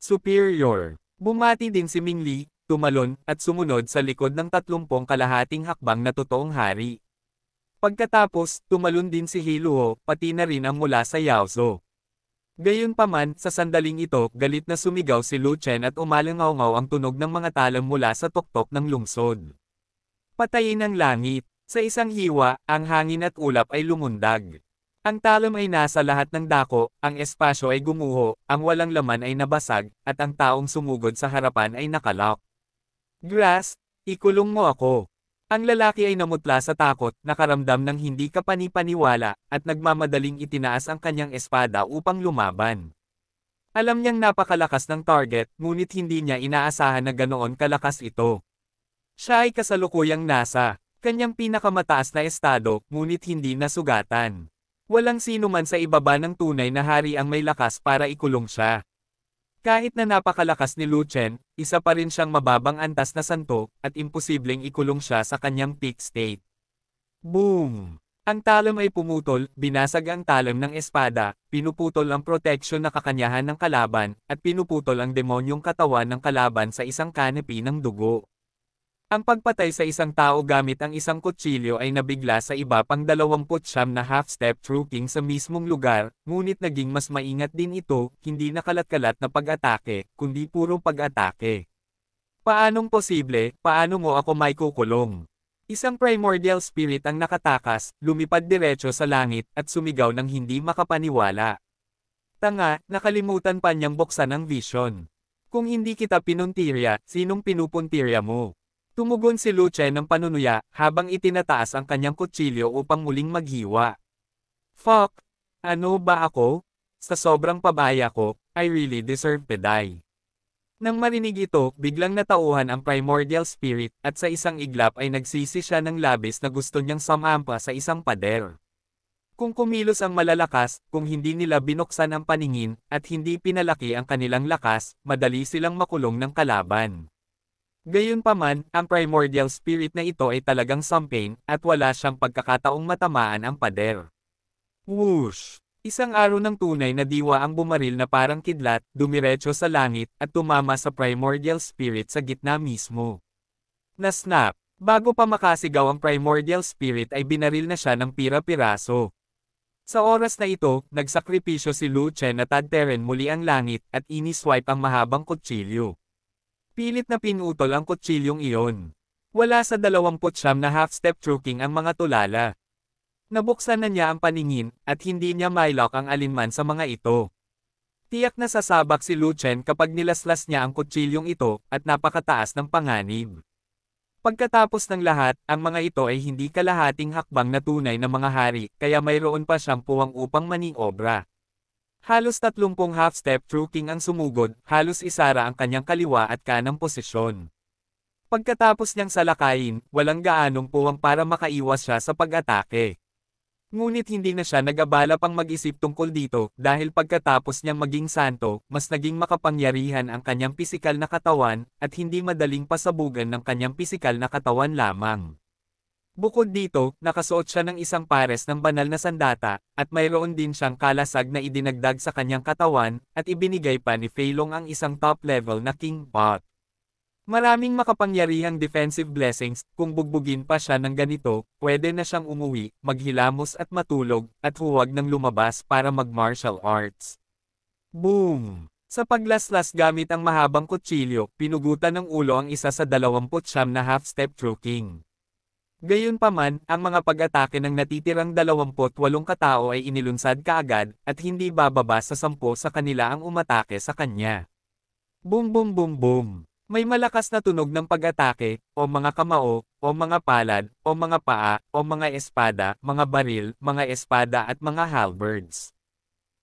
Superior Bumati din si Ming Li, tumalon, at sumunod sa likod ng tatlumpong kalahating hakbang na totoong hari. Pagkatapos, tumalon din si Hiluo, pati na rin ang mula sa Yaozo. Gayunpaman, sa sandaling ito, galit na sumigaw si Lu Chen at umalangaw ang tunog ng mga talam mula sa tuktok ng lungsod. Patayin ang langit. Sa isang hiwa, ang hangin at ulap ay lumundag. Ang talom ay nasa lahat ng dako, ang espasyo ay gumuho, ang walang laman ay nabasag, at ang taong sumugod sa harapan ay nakalock. Grass, ikulong mo ako. Ang lalaki ay namutla sa takot, nakaramdam ng hindi kapanipaniwala, at nagmamadaling itinaas ang kanyang espada upang lumaban. Alam niyang napakalakas ng target, ngunit hindi niya inaasahan na ganoon kalakas ito. Siya ay kasalukuyang nasa, kanyang pinakamataas na estado, ngunit hindi nasugatan. Walang sino man sa ibaba ng tunay na hari ang may lakas para ikulong siya. Kahit na napakalakas ni Lu Chen, isa pa rin siyang mababang antas na santo, at imposibleng ikulong siya sa kanyang peak state. Boom! Ang talam ay pumutol, binasag ang talam ng espada, pinuputol ang protection na kakanyahan ng kalaban, at pinuputol ang demonyong katawan ng kalaban sa isang kanepi ng dugo. Ang pagpatay sa isang tao gamit ang isang kutsilyo ay nabigla sa iba pang 29 na half-step trooking sa mismong lugar, ngunit naging mas maingat din ito, hindi nakalat-kalat na pag-atake, kundi purong pag-atake. Paanong posible, paano mo ako may kukulong? Isang primordial spirit ang nakatakas, lumipad diretso sa langit, at sumigaw ng hindi makapaniwala. Tanga, nakalimutan pa niyang buksan ang vision. Kung hindi kita pinuntirya, sinong pinupuntirya mo? Tumugon si Luce ng panunuya habang itinataas ang kanyang kutsilyo upang muling maghiwa. Fuck! Ano ba ako? Sa sobrang pabaya ko, I really deserve to die. Nang marinig ito, biglang natauhan ang primordial spirit at sa isang iglap ay nagsisi siya ng labis na gusto niyang samampa sa isang pader. Kung kumilos ang malalakas, kung hindi nila binuksan ang paningin, at hindi pinalaki ang kanilang lakas, madali silang makulong ng kalaban. Gayunpaman, ang primordial spirit na ito ay talagang samping, at wala siyang pagkakataong matamaan ang pader. Whoosh! Isang araw ng tunay na diwa ang bumaril na parang kidlat, dumiretso sa langit, at tumama sa primordial spirit sa gitna mismo. Nasnap! Bago pa makasigaw ang primordial spirit ay binaril na siya ng pira-piraso. Sa oras na ito, nagsakripisyo si Lu Chen at Tad Teren muli ang langit, at iniswipe ang mahabang kutsilyo. Pilit na pinutol ang kutsilyong iyon. Wala sa dalawang 29 na half-step trucking ang mga tulala. Nabuksan na niya ang paningin, at hindi niya mylock ang alinman sa mga ito. Tiyak na sasabak si Luchen kapag nilaslas niya ang kutsilyong ito, at napakataas ng panganib. Pagkatapos ng lahat, ang mga ito ay hindi kalahating hakbang na tunay na mga hari, kaya mayroon pa siyang puwang upang maniobra. Halos tatlumpong half-step through king ang sumugod, halos isara ang kanyang kaliwa at kanang posisyon. Pagkatapos niyang salakayin, walang gaanong puwang para makaiwas siya sa pag-atake. Ngunit hindi na siya nag-abala pang mag-isip tungkol dito, dahil pagkatapos niyang maging santo, mas naging makapangyarihan ang kanyang pisikal na katawan, at hindi madaling pasabugan ng kanyang pisikal na katawan lamang. Bukod dito, nakasuot siya ng isang pares ng banal na sandata, at mayroon din siyang kalasag na idinagdag sa kanyang katawan, at ibinigay pa ni Feilong ang isang top-level na King Bot. Maraming makapangyarihang defensive blessings, kung bugbugin pa siya ng ganito, pwede na siyang umuwi, maghilamos at matulog, at huwag nang lumabas para mag-martial arts. Boom! Sa paglaslas gamit ang mahabang kutsilyo, pinugutan ng ulo ang isa sa 29 na half-step true king. Gayunpaman, ang mga pag-atake ng natitirang 28 katao ay inilunsad kaagad, at hindi bababa sa 10 sa kanila ang umatake sa kanya. Boom boom boom boom. May malakas na tunog ng pag-atake, o mga kamao, o mga palad, o mga paa, o mga espada, mga baril, mga espada at mga halberds.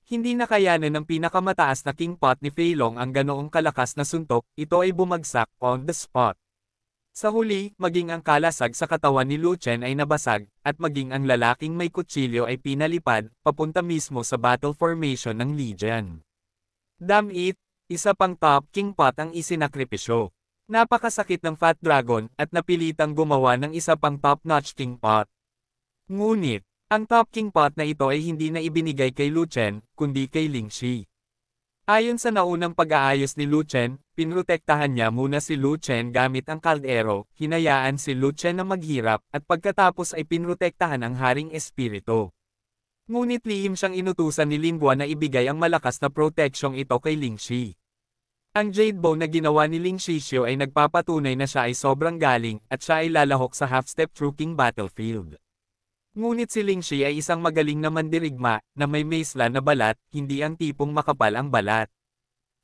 Hindi nakayanan ng pinakamataas na kingpot ni Feilong ang ganoong kalakas na suntok, ito ay bumagsak on the spot. Sa huli, maging ang kalasag sa katawan ni Lu Chen ay nabasag, at maging ang lalaking may kutsilyo ay pinalipad, papunta mismo sa battle formation ng Legion. Damn it, isa pang top king pot ang isinakripisyo. Napakasakit ng Fat Dragon at napilitang gumawa ng isa pang top-notch king pot. Ngunit, ang top king pot na ito ay hindi na ibinigay kay Lu Chen, kundi kay Ling Shi. Ayon sa naunang pag-aayos ni Luchen, pinrotektahan niya muna si Luchen gamit ang kaldero, hinayaan si Luchen na maghirap, at pagkatapos ay pinrotektahan ang Haring Espiritu. Ngunit lihim siyang inutusan ni Lingguan na ibigay ang malakas na proteksyong ito kay Lingxi. Ang jade bow na ginawa ni Ling Shishio ay nagpapatunay na siya ay sobrang galing at siya ay lalahok sa half-step true king battlefield. Ngunit si Ling Shi ay isang magaling na mandirigma, na may maisla na balat, hindi ang tipong makapal ang balat.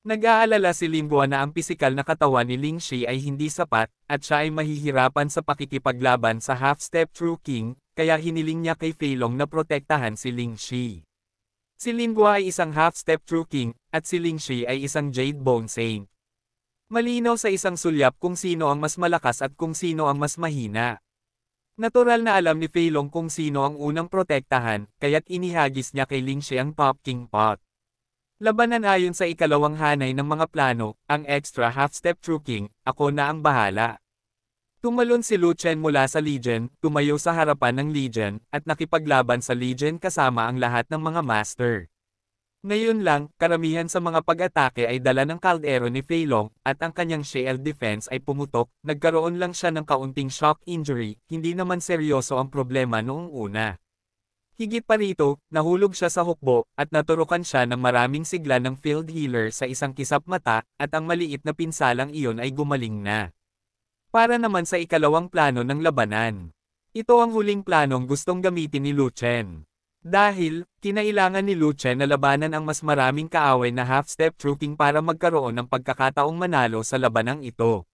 Nag-aalala si Limbua na ang pisikal na katawan ni Ling Shi ay hindi sapat, at siya ay mahihirapan sa pakikipaglaban sa half-step true king, kaya hiniling niya kay Feilong na protektahan si Ling Shi. Si Limbua ay isang half-step true king, at si Ling Shi ay isang jade bone saint. Malinaw sa isang sulyap kung sino ang mas malakas at kung sino ang mas mahina. Natural na alam ni Fei kung sino ang unang protektahan, kaya't inihagis niya kay Ling Xie ang Pop King Pot. Labanan ayon sa ikalawang hanay ng mga plano, ang extra half-step True King, ako na ang bahala. Tumalon si Luchen mula sa Legion, tumayo sa harapan ng Legion, at nakipaglaban sa Legion kasama ang lahat ng mga master. Ngayon lang, karamihan sa mga pag-atake ay dala ng caldero ni Fei Long, at ang kanyang shell defense ay pumutok, nagkaroon lang siya ng kaunting shock injury, hindi naman seryoso ang problema noong una. Higit pa rito, nahulog siya sa hukbo, at naturukan siya ng maraming sigla ng field healer sa isang kisap mata, at ang maliit na pinsalang iyon ay gumaling na. Para naman sa ikalawang plano ng labanan. Ito ang huling planong gustong gamitin ni Lu Chen. Dahil, kinailangan ni Luce na labanan ang mas maraming kaaway na half-step trooking para magkaroon ng pagkakataong manalo sa labanang ito.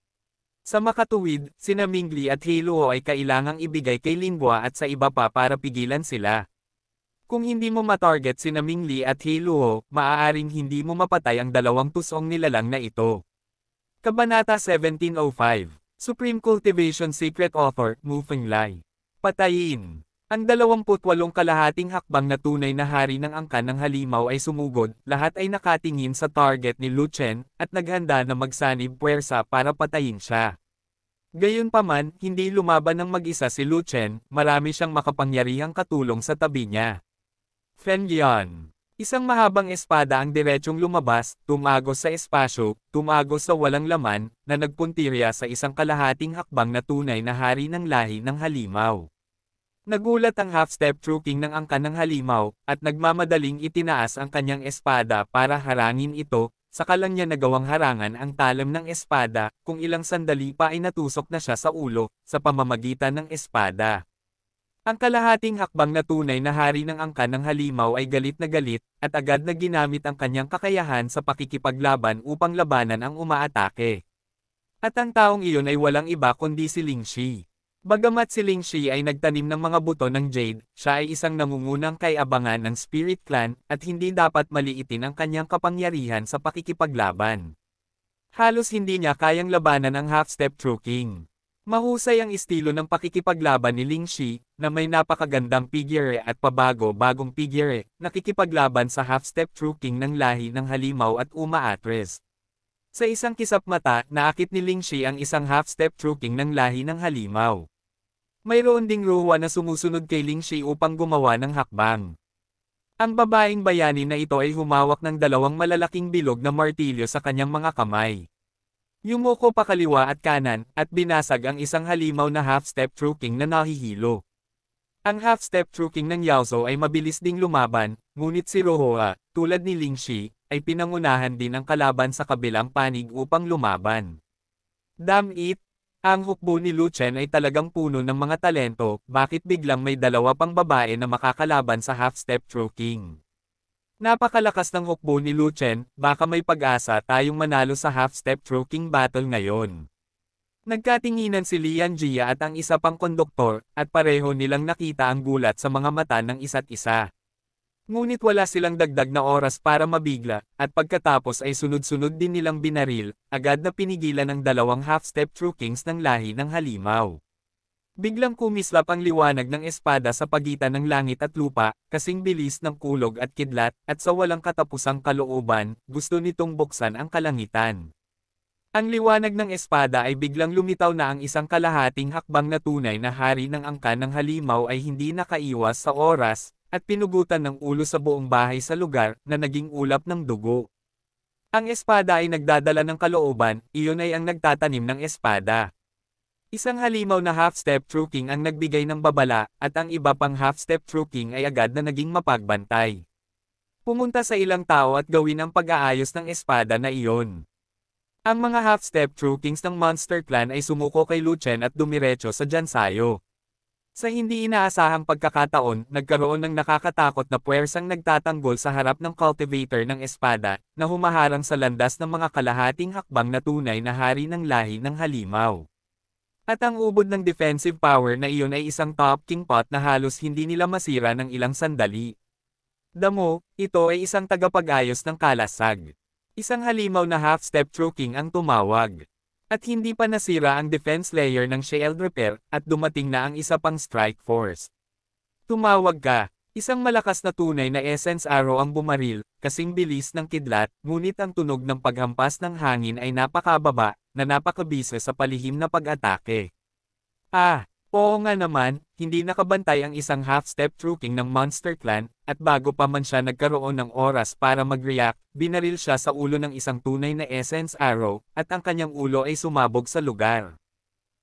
Sa makatuwid, sina Mingli at Halo ay kailangang ibigay kay Lingua at sa iba pa para pigilan sila. Kung hindi mo matarget sina Mingli at Halo, maaaring hindi mo mapatay ang dalawang tusong nilalang na ito. Kabanata 1705 Supreme Cultivation Secret Author, Mufeng Lai. Patayin ang 28 kalahating hakbang na tunay na hari ng angkan ng halimaw ay sumugod, lahat ay nakatingin sa target ni Luchen, at naghanda na magsanib puwersa para patayin siya. Gayunpaman, hindi lumaban ng mag-isa si Luchen, marami siyang makapangyarihang katulong sa tabi niya. Fen Isang mahabang espada ang diretsong lumabas, tumago sa espasyo, tumago sa walang laman, na nagpuntirya sa isang kalahating hakbang na tunay na hari ng lahi ng halimaw. Nagulat ang half-step trooking ng angkan ng halimaw, at nagmamadaling itinaas ang kanyang espada para harangin ito, saka lang niya nagawang harangan ang talam ng espada, kung ilang sandali pa ay natusok na siya sa ulo, sa pamamagitan ng espada. Ang kalahating hakbang na tunay na hari ng angkan ng halimaw ay galit na galit, at agad na ginamit ang kanyang kakayahan sa pakikipaglaban upang labanan ang umaatake. At ang taong iyon ay walang iba kundi si Ling Shi. Bagamat si Ling Shi ay nagtanim ng mga buto ng jade, siya ay isang nangungunang kay abangan ng Spirit Clan at hindi dapat maliitin ang kanyang kapangyarihan sa pakikipaglaban. Halos hindi niya kayang labanan ang half-step true king. Mahusay ang estilo ng pakikipaglaban ni Ling Shi, na may napakagandang figure at pabago-bagong figure, nakikipaglaban sa half-step true king ng lahi ng halimaw at umaatres. Sa isang kisap mata, naakit ni Ling Shi ang isang half-step trucking ng lahi ng halimaw. Mayroon ding ruwa na sumusunod kay Ling Shi upang gumawa ng hakbang. Ang babaeng bayani na ito ay humawak ng dalawang malalaking bilog na martilyo sa kanyang mga kamay. Yumuko pa kaliwa at kanan, at binasag ang isang halimaw na half-step trucking na nahihilo. Ang half-step trucking ng Yaozo ay mabilis ding lumaban, ngunit si Rohoa, tulad ni Ling Shi, ay pinangunahan din ang kalaban sa kabilang panig upang lumaban. Damn it! Ang hukbo ni Lu Chen ay talagang puno ng mga talento, bakit biglang may dalawa pang babae na makakalaban sa half-step choking? Napakalakas ng hukbo ni Lu Chen, baka may pag-asa tayong manalo sa half-step choking battle ngayon. Nagkatinginan si Lian Jia at ang isa pang konduktor, at pareho nilang nakita ang gulat sa mga mata ng isa't isa. Ngunit wala silang dagdag na oras para mabigla, at pagkatapos ay sunod-sunod din nilang binaril, agad na pinigilan ng dalawang half-step true kings ng lahi ng halimaw. Biglang kumislap ang liwanag ng espada sa pagitan ng langit at lupa, kasing bilis ng kulog at kidlat, at sa walang katapusang kalooban, gusto nitong buksan ang kalangitan. Ang liwanag ng espada ay biglang lumitaw na ang isang kalahating hakbang na tunay na hari ng angkan ng halimaw ay hindi nakaiwas sa oras, at pinugutan ng ulo sa buong bahay sa lugar na naging ulap ng dugo. Ang espada ay nagdadala ng kalooban, iyon ay ang nagtatanim ng espada. Isang halimaw na half-step true ang nagbigay ng babala, at ang iba pang half-step true ay agad na naging mapagbantay. Pumunta sa ilang tao at gawin ang pag-aayos ng espada na iyon. Ang mga half-step true ng Monster Clan ay sumuko kay Luchen at dumiretso sa Jansayo. Sa hindi inaasahang pagkakataon, nagkaroon ng nakakatakot na puwersang nagtatanggol sa harap ng cultivator ng espada, na humaharang sa landas ng mga kalahating hakbang na tunay na hari ng lahi ng halimaw. At ang ubod ng defensive power na iyon ay isang top king pot na halos hindi nila masira ng ilang sandali. Damo, ito ay isang tagapag-ayos ng kalasag. Isang halimaw na half-step true king ang tumawag. At hindi pa nasira ang defense layer ng Shield Repair, at dumating na ang isa pang strike force. Tumawag ka, isang malakas na tunay na essence arrow ang bumaril, kasing bilis ng kidlat, ngunit ang tunog ng paghampas ng hangin ay napakababa, na napakabiso sa palihim na pag-atake. Ah, Oo nga naman, hindi nakabantay ang isang half-step trooking ng Monster Clan, at bago pa man siya nagkaroon ng oras para mag-react, binaril siya sa ulo ng isang tunay na essence arrow, at ang kanyang ulo ay sumabog sa lugar.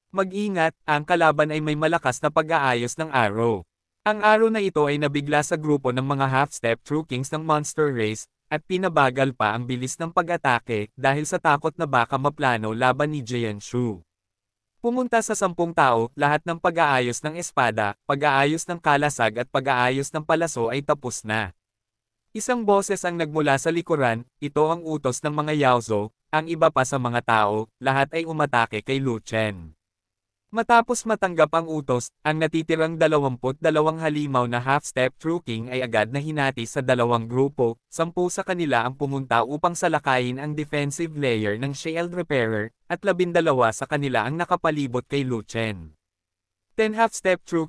Mag-ingat, ang kalaban ay may malakas na pag-aayos ng arrow. Ang arrow na ito ay nabigla sa grupo ng mga half-step trookings ng Monster Race, at pinabagal pa ang bilis ng pag-atake dahil sa takot na baka maplano laban ni Jian Shu. Pumunta sa sampung tao, lahat ng pag-aayos ng espada, pag-aayos ng kalasag at pag-aayos ng palaso ay tapos na. Isang boses ang nagmula sa likuran, ito ang utos ng mga Yaozo, ang iba pa sa mga tao, lahat ay umatake kay Lu Chen. Matapos matanggap ang utos, ang natitirang 22 halimaw na half-step through ay agad na hinati sa dalawang grupo, sampu sa kanila ang pumunta upang salakayin ang defensive layer ng Shield Repairer, at labindalawa sa kanila ang nakapalibot kay Luchen. 10 half-step through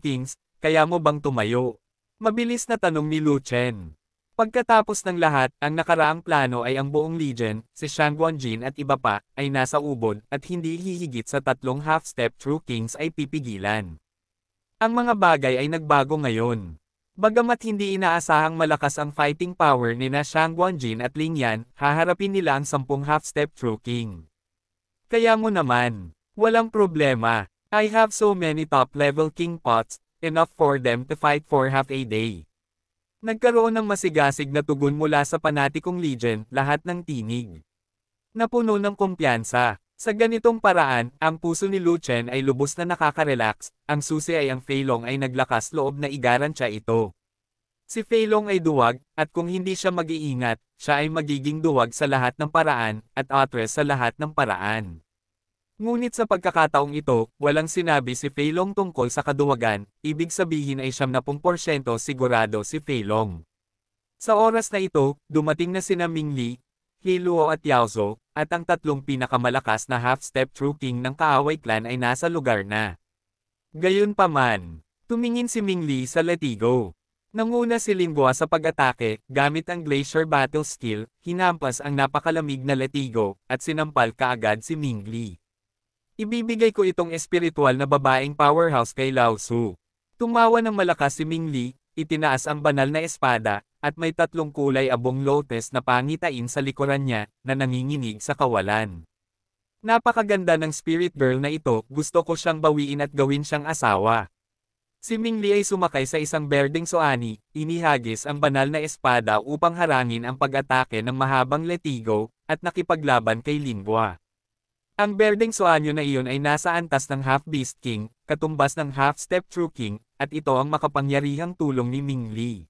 kaya mo bang tumayo? Mabilis na tanong ni Luchen. Pagkatapos ng lahat, ang nakaraang plano ay ang buong Legion, si Shang Guanjin at iba pa, ay nasa ubod, at hindi hihigit sa tatlong half-step True Kings ay pipigilan. Ang mga bagay ay nagbago ngayon. Bagamat hindi inaasahang malakas ang fighting power ni na Shang Guanjin at Ling Yan, haharapin nila ang sampung half-step True King. Kaya mo naman, walang problema, I have so many top-level King Pots, enough for them to fight for half a day. Nagkaroon ng masigasig na tugon mula sa panatikong legion, lahat ng tinig. Napuno ng kumpiyansa. Sa ganitong paraan, ang puso ni Luchen ay lubos na nakaka-relax, ang susi ay ang Feilong ay naglakas loob na igarantya ito. Si Feilong ay duwag, at kung hindi siya mag-iingat, siya ay magiging duwag sa lahat ng paraan, at utter sa lahat ng paraan. Ngunit sa pagkakataong ito, walang sinabi si Feilong tungkol sa kaduwagan, ibig sabihin ay siyam na porsyento sigurado si Feilong. Sa oras na ito, dumating na sina Ming Li, Hiluo at Yaozo, at ang tatlong pinakamalakas na half-step true king ng kaaway clan ay nasa lugar na. Gayunpaman, tumingin si Ming Li sa latigo. Nanguna si Lingua sa pag-atake, gamit ang Glacier Battle Skill, hinampas ang napakalamig na latigo, at sinampal kaagad si Ming Li. Ibibigay ko itong espiritual na babaeng powerhouse kay Lao Tzu. Tumawa ng malakas si Ming Li, itinaas ang banal na espada, at may tatlong kulay abong lotes na pangitain sa likuran niya, na nanginginig sa kawalan. Napakaganda ng spirit girl na ito, gusto ko siyang bawiin at gawin siyang asawa. Si Ming Li ay sumakay sa isang berdeng soani, inihagis ang banal na espada upang harangin ang pag-atake ng mahabang letigo, at nakipaglaban kay Lingwa. Ang berdeng soanyo na iyon ay nasa antas ng Half-Beast King, katumbas ng Half-Step True King, at ito ang makapangyarihang tulong ni Ming Li.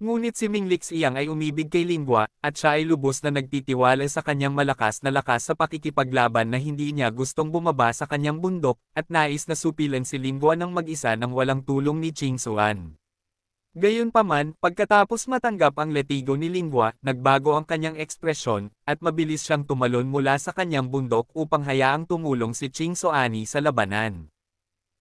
Ngunit si Ming Lixiang ay umibig kay Lingwa, at siya ay lubos na nagtitiwala sa kanyang malakas na lakas sa pakikipaglaban na hindi niya gustong bumaba sa kanyang bundok, at nais na supilan si Lingwa ng mag-isa ng walang tulong ni Ching Suan. Gayunpaman, pagkatapos matanggap ang letigo ni Lingua, nagbago ang kanyang ekspresyon, at mabilis siyang tumalon mula sa kanyang bundok upang hayaang tumulong si Ching Soani sa labanan.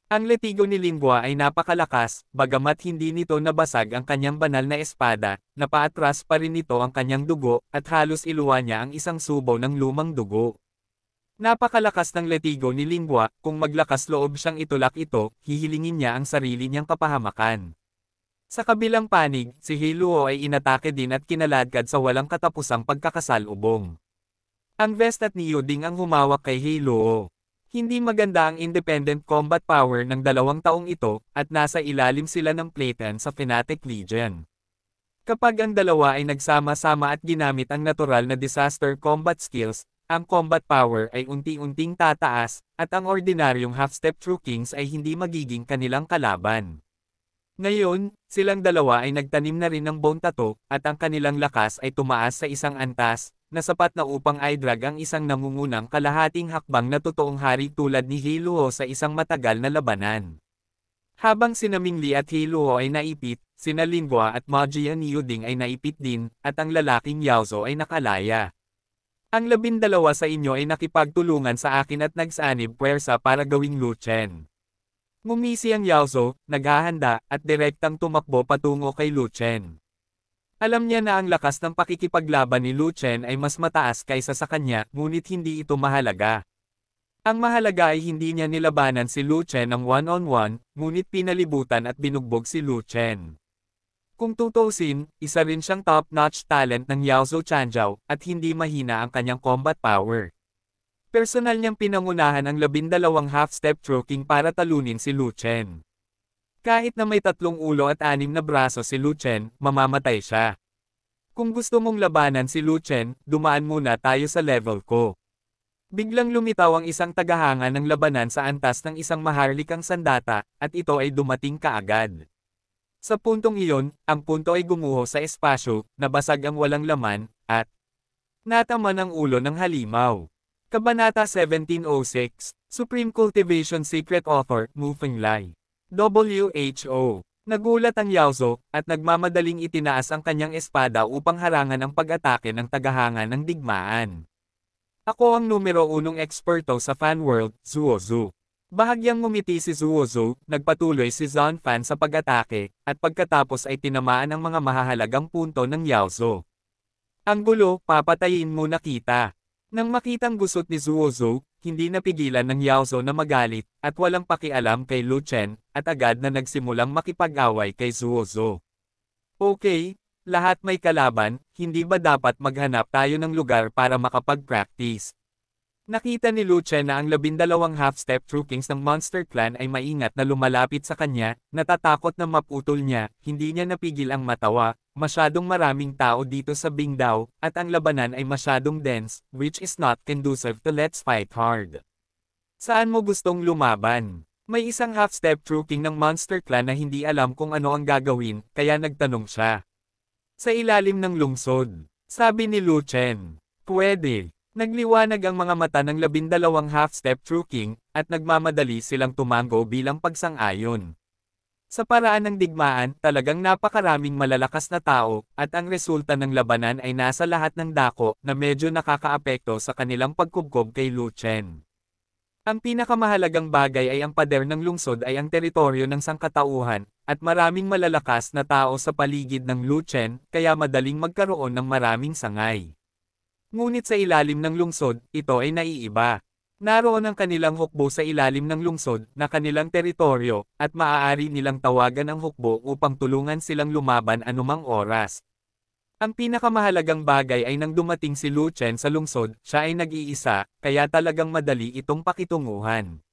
Ang letigo ni Lingua ay napakalakas, bagamat hindi nito nabasag ang kanyang banal na espada, napaatras pa rin nito ang kanyang dugo, at halos iluwa niya ang isang subaw ng lumang dugo. Napakalakas ng letigo ni Lingua, kung maglakas loob siyang itulak ito, hihilingin niya ang sarili niyang kapahamakan. Sa kabilang panig, si Hiluo ay inatake din at kinaladkad sa walang katapusang pagkakasalubong. Ang vest at Niyo ding ang humawak kay Hiluo. Hindi maganda ang independent combat power ng dalawang taong ito, at nasa ilalim sila ng Playpen sa Fnatic Legion. Kapag ang dalawa ay nagsama-sama at ginamit ang natural na disaster combat skills, ang combat power ay unti-unting tataas, at ang ordinaryong half-step true kings ay hindi magiging kanilang kalaban. Ngayon, silang dalawa ay nagtanim na rin ng bone tattoo, at ang kanilang lakas ay tumaas sa isang antas, na sapat na upang i-drag ang isang nangungunang kalahating hakbang na totoong hari tulad ni Hiluo sa isang matagal na labanan. Habang sina Mingli at Hiluo ay naipit, sina Lingwa at Majian Yuding ay naipit din, at ang lalaking Yaozo ay nakalaya. Ang labindalawa sa inyo ay nakipagtulungan sa akin at nagsanib puwersa para gawing Luchen. Ngumisi ang Yaozo, naghahanda, at direktang tumakbo patungo kay Lu Chen. Alam niya na ang lakas ng pakikipaglaban ni Lu Chen ay mas mataas kaysa sa kanya, ngunit hindi ito mahalaga. Ang mahalaga ay hindi niya nilabanan si Luchen ng one-on-one, -on -one, ngunit pinalibutan at binugbog si Lu Chen. Kung tutusin, isa rin siyang top-notch talent ng Yaozo Chanjiao, at hindi mahina ang kanyang combat power. Personal niyang pinangunahan ang labindalawang half-step choking para talunin si Luchen. Kahit na may tatlong ulo at anim na braso si Luchen, mamamatay siya. Kung gusto mong labanan si Luchen, dumaan muna tayo sa level ko. Biglang lumitaw ang isang tagahanga ng labanan sa antas ng isang maharlikang sandata, at ito ay dumating kaagad. Sa puntong iyon, ang punto ay gumuho sa espasyo, nabasag ang walang laman, at natama ang ulo ng halimaw. Kabanata 1706, Supreme Cultivation Secret Author, Mu Fenglai. WHO. Nagulat ang Yaozo, at nagmamadaling itinaas ang kanyang espada upang harangan ang pag-atake ng tagahanga ng digmaan. Ako ang numero unong eksperto sa fan world, Zuozu. Bahagyang ngumiti si Zuozu, nagpatuloy si Zon Fan sa pag-atake, at pagkatapos ay tinamaan ang mga mahahalagang punto ng Yaozo. Ang gulo, papatayin mo na kita. Nang makitang gusot ni Zuozo, hindi napigilan ng Yaozo na magalit, at walang pakialam kay Lu Chen, at agad na nagsimulang makipag-away kay Zuozo. Okay, lahat may kalaban, hindi ba dapat maghanap tayo ng lugar para makapag-practice? Nakita ni Luce na ang labindalawang half-step troopings ng Monster Clan ay maingat na lumalapit sa kanya, natatakot na maputol niya, hindi niya napigil ang matawa, masyadong maraming tao dito sa Bingdao, at ang labanan ay masyadong dense, which is not conducive to let's fight hard. Saan mo gustong lumaban? May isang half-step trooking ng Monster Clan na hindi alam kung ano ang gagawin, kaya nagtanong siya. Sa ilalim ng lungsod, sabi ni Luchen, pwede, Nagliwanag ang mga mata ng labindalawang half-step true king, at nagmamadali silang tumango bilang pagsang-ayon. Sa paraan ng digmaan, talagang napakaraming malalakas na tao, at ang resulta ng labanan ay nasa lahat ng dako na medyo nakakaapekto sa kanilang pagkubkob kay Lu Chen. Ang pinakamahalagang bagay ay ang pader ng lungsod ay ang teritoryo ng sangkatauhan, at maraming malalakas na tao sa paligid ng Lu Chen, kaya madaling magkaroon ng maraming sangay. Ngunit sa ilalim ng lungsod, ito ay naiiba. Naroon ang kanilang hukbo sa ilalim ng lungsod na kanilang teritoryo, at maaari nilang tawagan ang hukbo upang tulungan silang lumaban anumang oras. Ang pinakamahalagang bagay ay nang dumating si Lu Chen sa lungsod, siya ay nag-iisa, kaya talagang madali itong pakitunguhan.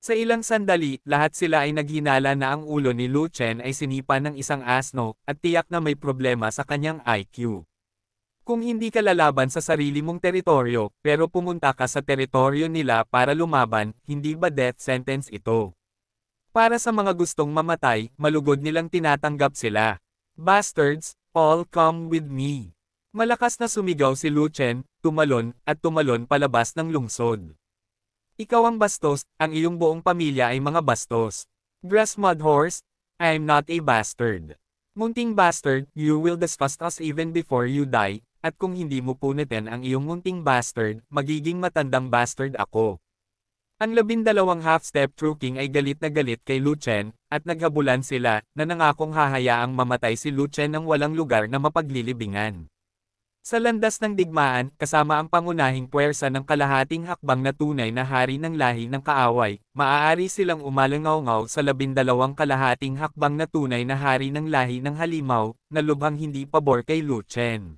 Sa ilang sandali, lahat sila ay naghinala na ang ulo ni Lu Chen ay sinipa ng isang asno, at tiyak na may problema sa kanyang IQ. Kung hindi ka lalaban sa sarili mong teritoryo, pero pumunta ka sa teritoryo nila para lumaban, hindi ba death sentence ito? Para sa mga gustong mamatay, malugod nilang tinatanggap sila. Bastards, all come with me. Malakas na sumigaw si Luchen, tumalon, at tumalon palabas ng lungsod. Ikaw ang bastos, ang iyong buong pamilya ay mga bastos. Grass mud horse, I'm not a bastard. Munting bastard, you will disgust us even before you die, at kung hindi mo punitin ang iyong munting bastard, magiging matandang bastard ako. Ang labindalawang half-step true ay galit na galit kay Luchen, at naghabulan sila, na nangakong hahayaang mamatay si Luchen ng walang lugar na mapaglilibingan. Sa landas ng digmaan, kasama ang pangunahing puwersa ng kalahating hakbang na tunay na hari ng lahi ng kaaway, maaari silang umalangaw sa labindalawang kalahating hakbang na tunay na hari ng lahi ng halimaw, na lubhang hindi pabor kay Luchen.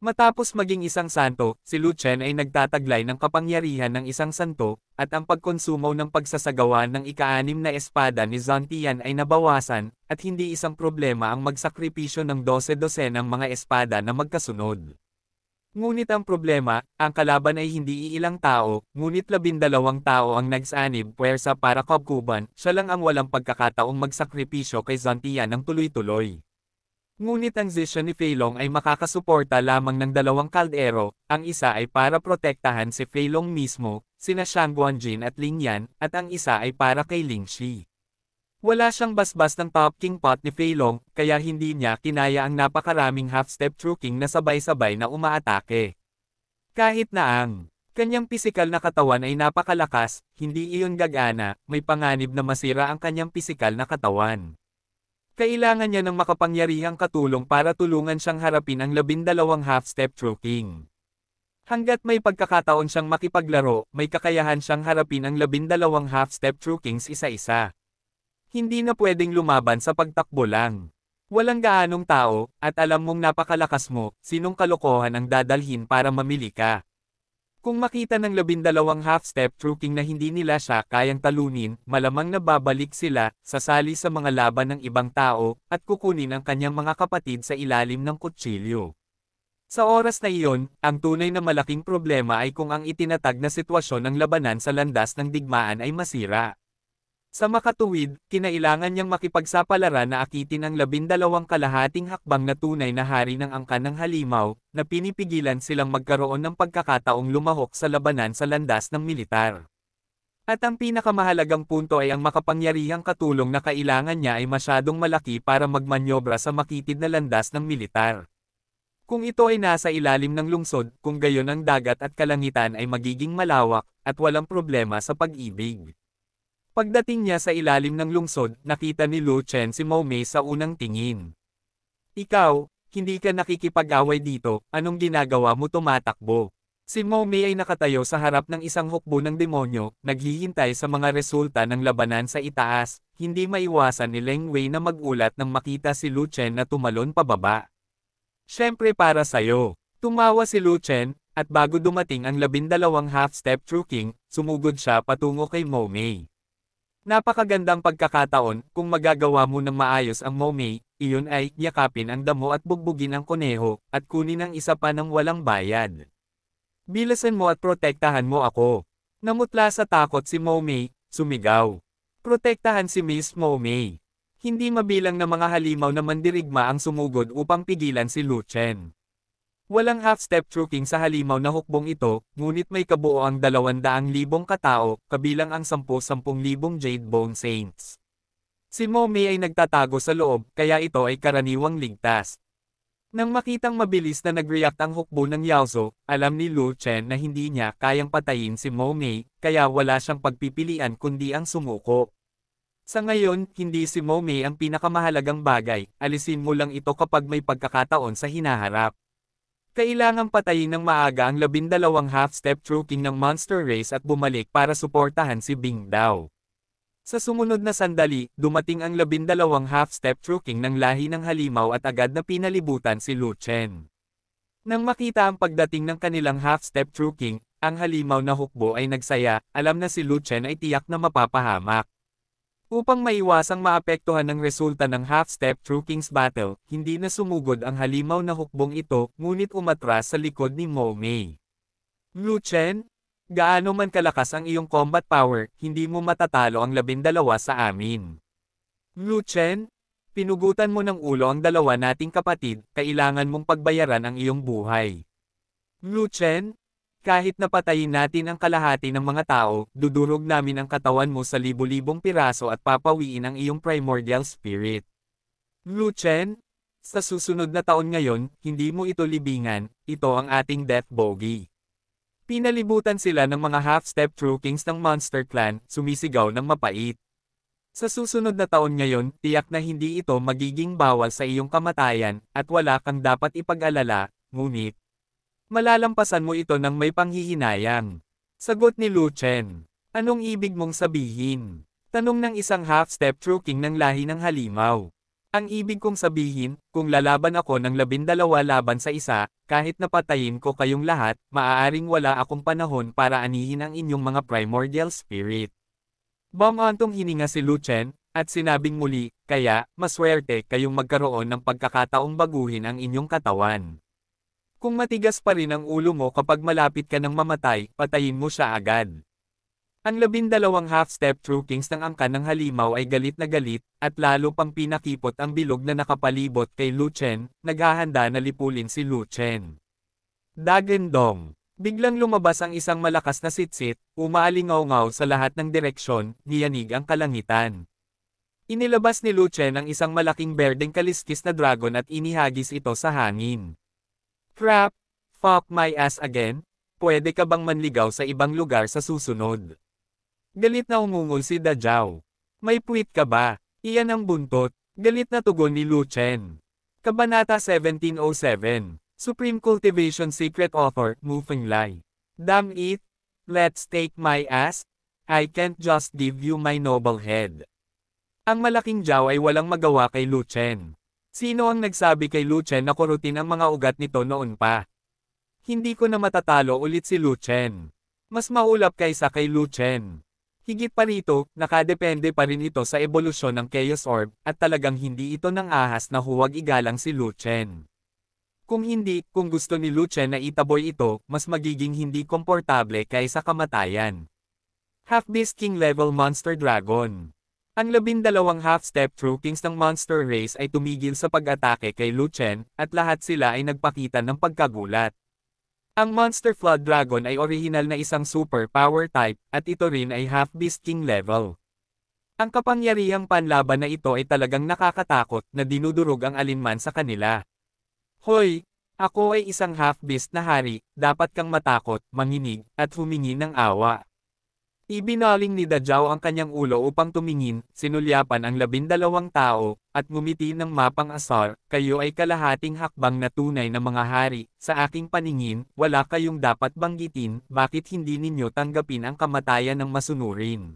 Matapos maging isang santo, si Luchen ay nagtataglay ng kapangyarihan ng isang santo, at ang pagkonsumaw ng pagsasagawa ng ikaanim na espada ni Zantian ay nabawasan, at hindi isang problema ang magsakripisyo ng dose-dosenang mga espada na magkasunod. Ngunit ang problema, ang kalaban ay hindi iilang tao, ngunit labindalawang tao ang nagsanib puwersa para kabkuban, siya lang ang walang pagkakataong magsakripisyo kay Zantian ng tuloy-tuloy. Ngunit ang desisyon ni Feilong ay makakasuporta lamang ng dalawang kaldero, ang isa ay para protektahan si Feilong mismo, sina Shang Guanjin at Ling Yan, at ang isa ay para kay Ling Shi. Wala siyang basbas ng top king pot ni Feilong, kaya hindi niya kinaya ang napakaraming half-step true king na sabay-sabay na umaatake. Kahit na ang kanyang pisikal na katawan ay napakalakas, hindi iyon gagana, may panganib na masira ang kanyang pisikal na katawan. Kailangan niya ng makapangyarihang katulong para tulungan siyang harapin ang labindalawang half-step choking. Hanggat may pagkakataon siyang makipaglaro, may kakayahan siyang harapin ang labindalawang half-step chokings isa-isa. Hindi na pwedeng lumaban sa pagtakbo lang. Walang gaanong tao, at alam mong napakalakas mo, sinong kalokohan ang dadalhin para mamili ka. Kung makita ng labindalawang half-step trucking na hindi nila siya kayang talunin, malamang nababalik sila, sasali sa mga laban ng ibang tao, at kukunin ang kanyang mga kapatid sa ilalim ng kutsilyo. Sa oras na iyon, ang tunay na malaking problema ay kung ang itinatag na sitwasyon ng labanan sa landas ng digmaan ay masira. Sa makatuwid, kinailangan niyang makipagsapalaran na akitin ang labindalawang kalahating hakbang na tunay na hari ng angkan ng halimaw, na pinipigilan silang magkaroon ng pagkakataong lumahok sa labanan sa landas ng militar. At ang pinakamahalagang punto ay ang makapangyarihang katulong na kailangan niya ay masyadong malaki para magmanyobra sa makitid na landas ng militar. Kung ito ay nasa ilalim ng lungsod, kung gayon ang dagat at kalangitan ay magiging malawak, at walang problema sa pag-ibig. Pagdating niya sa ilalim ng lungsod, nakita ni Lu Chen si Mei sa unang tingin. Ikaw, hindi ka nakikipag-away dito, anong ginagawa mo tumatakbo? Si Mei ay nakatayo sa harap ng isang hukbo ng demonyo, naghihintay sa mga resulta ng labanan sa itaas, hindi maiwasan ni Leng Wei na magulat nang makita si Lu Chen na tumalon pababa. Siyempre para sa'yo. Tumawa si Lu Chen, at bago dumating ang labindalawang half-step true king, sumugod siya patungo kay Mei. Napakagandang pagkakataon, kung magagawa mo ng maayos ang momay, iyon ay, yakapin ang damo at bugbugin ang koneho, at kunin ang isa pa ng walang bayad. Bilasan mo at protektahan mo ako. Namutla sa takot si Momay, sumigaw. Protektahan si Miss Momay. Hindi mabilang na mga halimaw na mandirigma ang sumugod upang pigilan si Lu Chen. Walang half-step trucking sa halimaw na hukbong ito, ngunit may kabuo 200,000 katao, kabilang ang 10-10,000 Jade Bone Saints. Si Momi ay nagtatago sa loob, kaya ito ay karaniwang ligtas. Nang makitang mabilis na nag-react ang hukbo ng Yaozo, alam ni Lu Chen na hindi niya kayang patayin si Mo kaya wala siyang pagpipilian kundi ang sumuko. Sa ngayon, hindi si Mo ang pinakamahalagang bagay, alisin mo lang ito kapag may pagkakataon sa hinaharap. Kailangang patayin ng maaga ang labindalawang half-step true ng monster race at bumalik para suportahan si Bing Dao. Sa sumunod na sandali, dumating ang labindalawang half-step true ng lahi ng halimaw at agad na pinalibutan si Lu Chen. Nang makita ang pagdating ng kanilang half-step true ang halimaw na hukbo ay nagsaya, alam na si Lu Chen ay tiyak na mapapahamak. Upang maiwasang maapektuhan ng resulta ng half-step through King's Battle, hindi na sumugod ang halimaw na hukbong ito, ngunit umatras sa likod ni Mo Mei. Lu Chen, gaano man kalakas ang iyong combat power, hindi mo matatalo ang labindalawa sa amin. Lu Chen, pinugutan mo ng ulo ang dalawa nating kapatid, kailangan mong pagbayaran ang iyong buhay. Lu Chen, kahit napatayin natin ang kalahati ng mga tao, dudurog namin ang katawan mo sa libo-libong piraso at papawiin ang iyong primordial spirit. Lu Chen, sa susunod na taon ngayon, hindi mo ito libingan, ito ang ating death bogey. Pinalibutan sila ng mga half-step true kings ng Monster Clan, sumisigaw ng mapait. Sa susunod na taon ngayon, tiyak na hindi ito magiging bawal sa iyong kamatayan, at wala kang dapat ipag-alala, ngunit, Malalampasan mo ito ng may panghihinayang. Sagot ni Lu Chen. Anong ibig mong sabihin? Tanong ng isang half-step true king ng lahi ng halimaw. Ang ibig kong sabihin, kung lalaban ako ng labindalawa laban sa isa, kahit napatayin ko kayong lahat, maaaring wala akong panahon para anihin ang inyong mga primordial spirit. Bamantong hininga si Lu Chen, at sinabing muli, kaya, maswerte kayong magkaroon ng pagkakataong baguhin ang inyong katawan. Kung matigas pa rin ang ulo mo kapag malapit ka ng mamatay, patayin mo siya agad. Ang labindalawang half-step through kings ng angka ng halimaw ay galit na galit, at lalo pang pinakipot ang bilog na nakapalibot kay Lu Chen, naghahanda na lipulin si Lu Chen. Dagendong. Biglang lumabas ang isang malakas na sitsit, umaalingaw-ngaw sa lahat ng direksyon, niyanig ang kalangitan. Inilabas ni Lu Chen ang isang malaking berdeng kaliskis na dragon at inihagis ito sa hangin. Crap! Fuck my ass again? Pwede ka bang manligaw sa ibang lugar sa susunod? Galit na umungol si Dajaw. May puwit ka ba? Iyan ang buntot. Galit na tugon ni Lu Chen. Kabanata 1707. Supreme Cultivation Secret Author, Moving Lie. Damn it! Let's take my ass! I can't just give you my noble head. Ang malaking Jiao ay walang magawa kay Lu Chen. Sino ang nagsabi kay Luchen na kurutin ang mga ugat nito noon pa? Hindi ko na matatalo ulit si Luchen. Mas maulap kaysa kay Luchen. Higit pa rito, nakadepende pa rin ito sa evolusyon ng Chaos Orb, at talagang hindi ito ng ahas na huwag igalang si Luchen. Kung hindi, kung gusto ni Luchen na itaboy ito, mas magiging hindi komportable kaysa kamatayan. Half-Beast King Level Monster Dragon ang labindalawang half-step troopings ng Monster Race ay tumigil sa pag-atake kay Luchen, at lahat sila ay nagpakita ng pagkagulat. Ang Monster Flood Dragon ay orihinal na isang super power type, at ito rin ay half-beast king level. Ang kapangyarihang panlaban na ito ay talagang nakakatakot na dinudurog ang alinman sa kanila. Hoy, ako ay isang half-beast na hari, dapat kang matakot, manginig, at humingi ng awa. Ibinaling ni Dajao ang kanyang ulo upang tumingin, sinulyapan ang labindalawang tao, at ngumiti ng mapang asar, kayo ay kalahating hakbang na tunay na mga hari, sa aking paningin, wala kayong dapat banggitin, bakit hindi ninyo tanggapin ang kamatayan ng masunurin.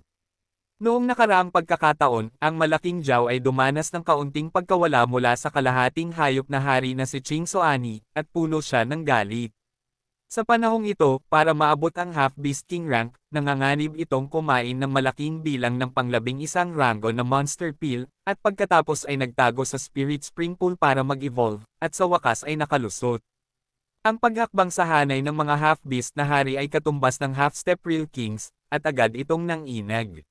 Noong nakaraang pagkakataon, ang malaking Jiao ay dumanas ng kaunting pagkawala mula sa kalahating hayop na hari na si Ching Soani, at puno siya ng galit. Sa panahong ito, para maabot ang half-beast king rank, nanganganib itong kumain ng malaking bilang ng panglabing isang rango na monster pill, at pagkatapos ay nagtago sa spirit spring pool para mag-evolve, at sa wakas ay nakalusot. Ang paghakbang sa hanay ng mga half-beast na hari ay katumbas ng half-step real kings, at agad itong nanginag.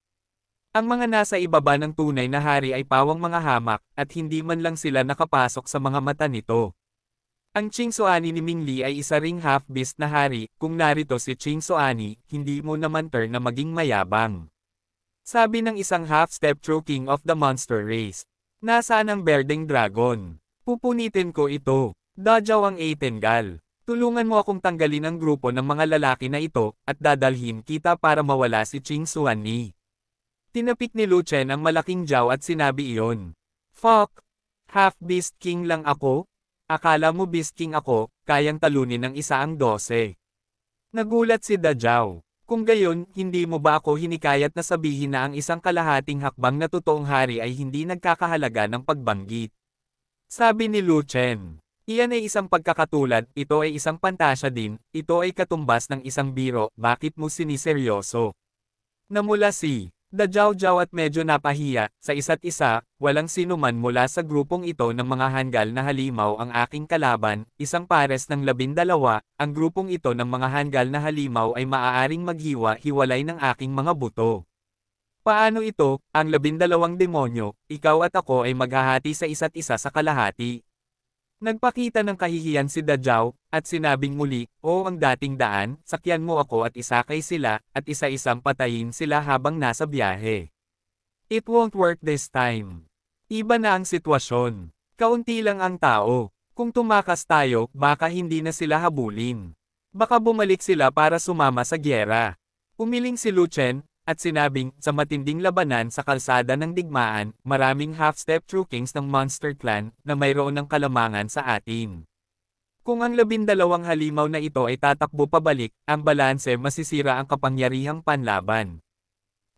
Ang mga nasa ibaba ng tunay na hari ay pawang mga hamak, at hindi man lang sila nakapasok sa mga mata nito. Ang Qingsuani ni Ming Li ay isa ring half-beast na hari, kung narito si Qingsuani, hindi mo naman ter na maging mayabang. Sabi ng isang half-step true king of the monster race. Nasaan ang berdeng dragon? Pupunitin ko ito. Dajaw ang Aitengal. Tulungan mo akong tanggalin ang grupo ng mga lalaki na ito, at dadalhin kita para mawala si Qingsuani. Tinapik ni Lu Chen ang malaking jaw at sinabi iyon. Fuck! Half-beast king lang ako, Akala mo bisking ako, kayang talunin ng isa ang dose. Nagulat si Dajaw. Kung gayon, hindi mo ba ako hinikayat na sabihin na ang isang kalahating hakbang na totoong hari ay hindi nagkakahalaga ng pagbanggit? Sabi ni Lu Chen. Iyan ay isang pagkakatulad, ito ay isang pantasya din, ito ay katumbas ng isang biro, bakit mo siniseryoso? Namula si Dajaw-jaw at medyo napahiya, sa isa't isa, walang sinuman mula sa grupong ito ng mga hanggal na halimaw ang aking kalaban, isang pares ng labindalawa, ang grupong ito ng mga hanggal na halimaw ay maaaring maghiwa-hiwalay ng aking mga buto. Paano ito, ang labindalawang demonyo, ikaw at ako ay maghahati sa isa't isa sa kalahati. Nagpakita ng kahihiyan si Dajaw, at sinabing muli, O oh, ang dating daan, sakyan mo ako at isakay sila, at isa-isang patayin sila habang nasa biyahe. It won't work this time. Iba na ang sitwasyon. Kaunti lang ang tao. Kung tumakas tayo, baka hindi na sila habulin. Baka bumalik sila para sumama sa gyera. Umiling si Lu Chen, at sinabing, sa matinding labanan sa kalsada ng digmaan, maraming half-step through kings ng Monster Clan, na mayroon ng kalamangan sa atin. Kung ang labindalawang halimaw na ito ay tatakbo pabalik, ang balanse masisira ang kapangyarihang panlaban.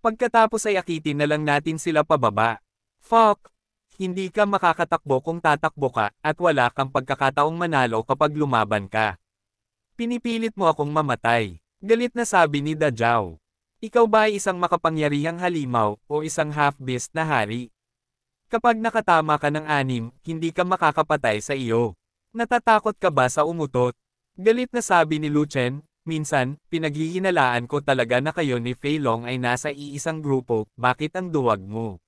Pagkatapos ay akitin na lang natin sila pababa. Fuck! Hindi ka makakatakbo kung tatakbo ka, at wala kang pagkakataong manalo kapag lumaban ka. Pinipilit mo akong mamatay. Galit na sabi ni Dajaw. Ikaw ba ay isang makapangyarihang halimaw, o isang half-beast na hari? Kapag nakatama ka ng anim, hindi ka makakapatay sa iyo. Natatakot ka ba sa umutot? Galit na sabi ni Luchen, minsan, pinaghihinalaan ko talaga na kayo ni Fei Long ay nasa iisang grupo, bakit ang duwag mo?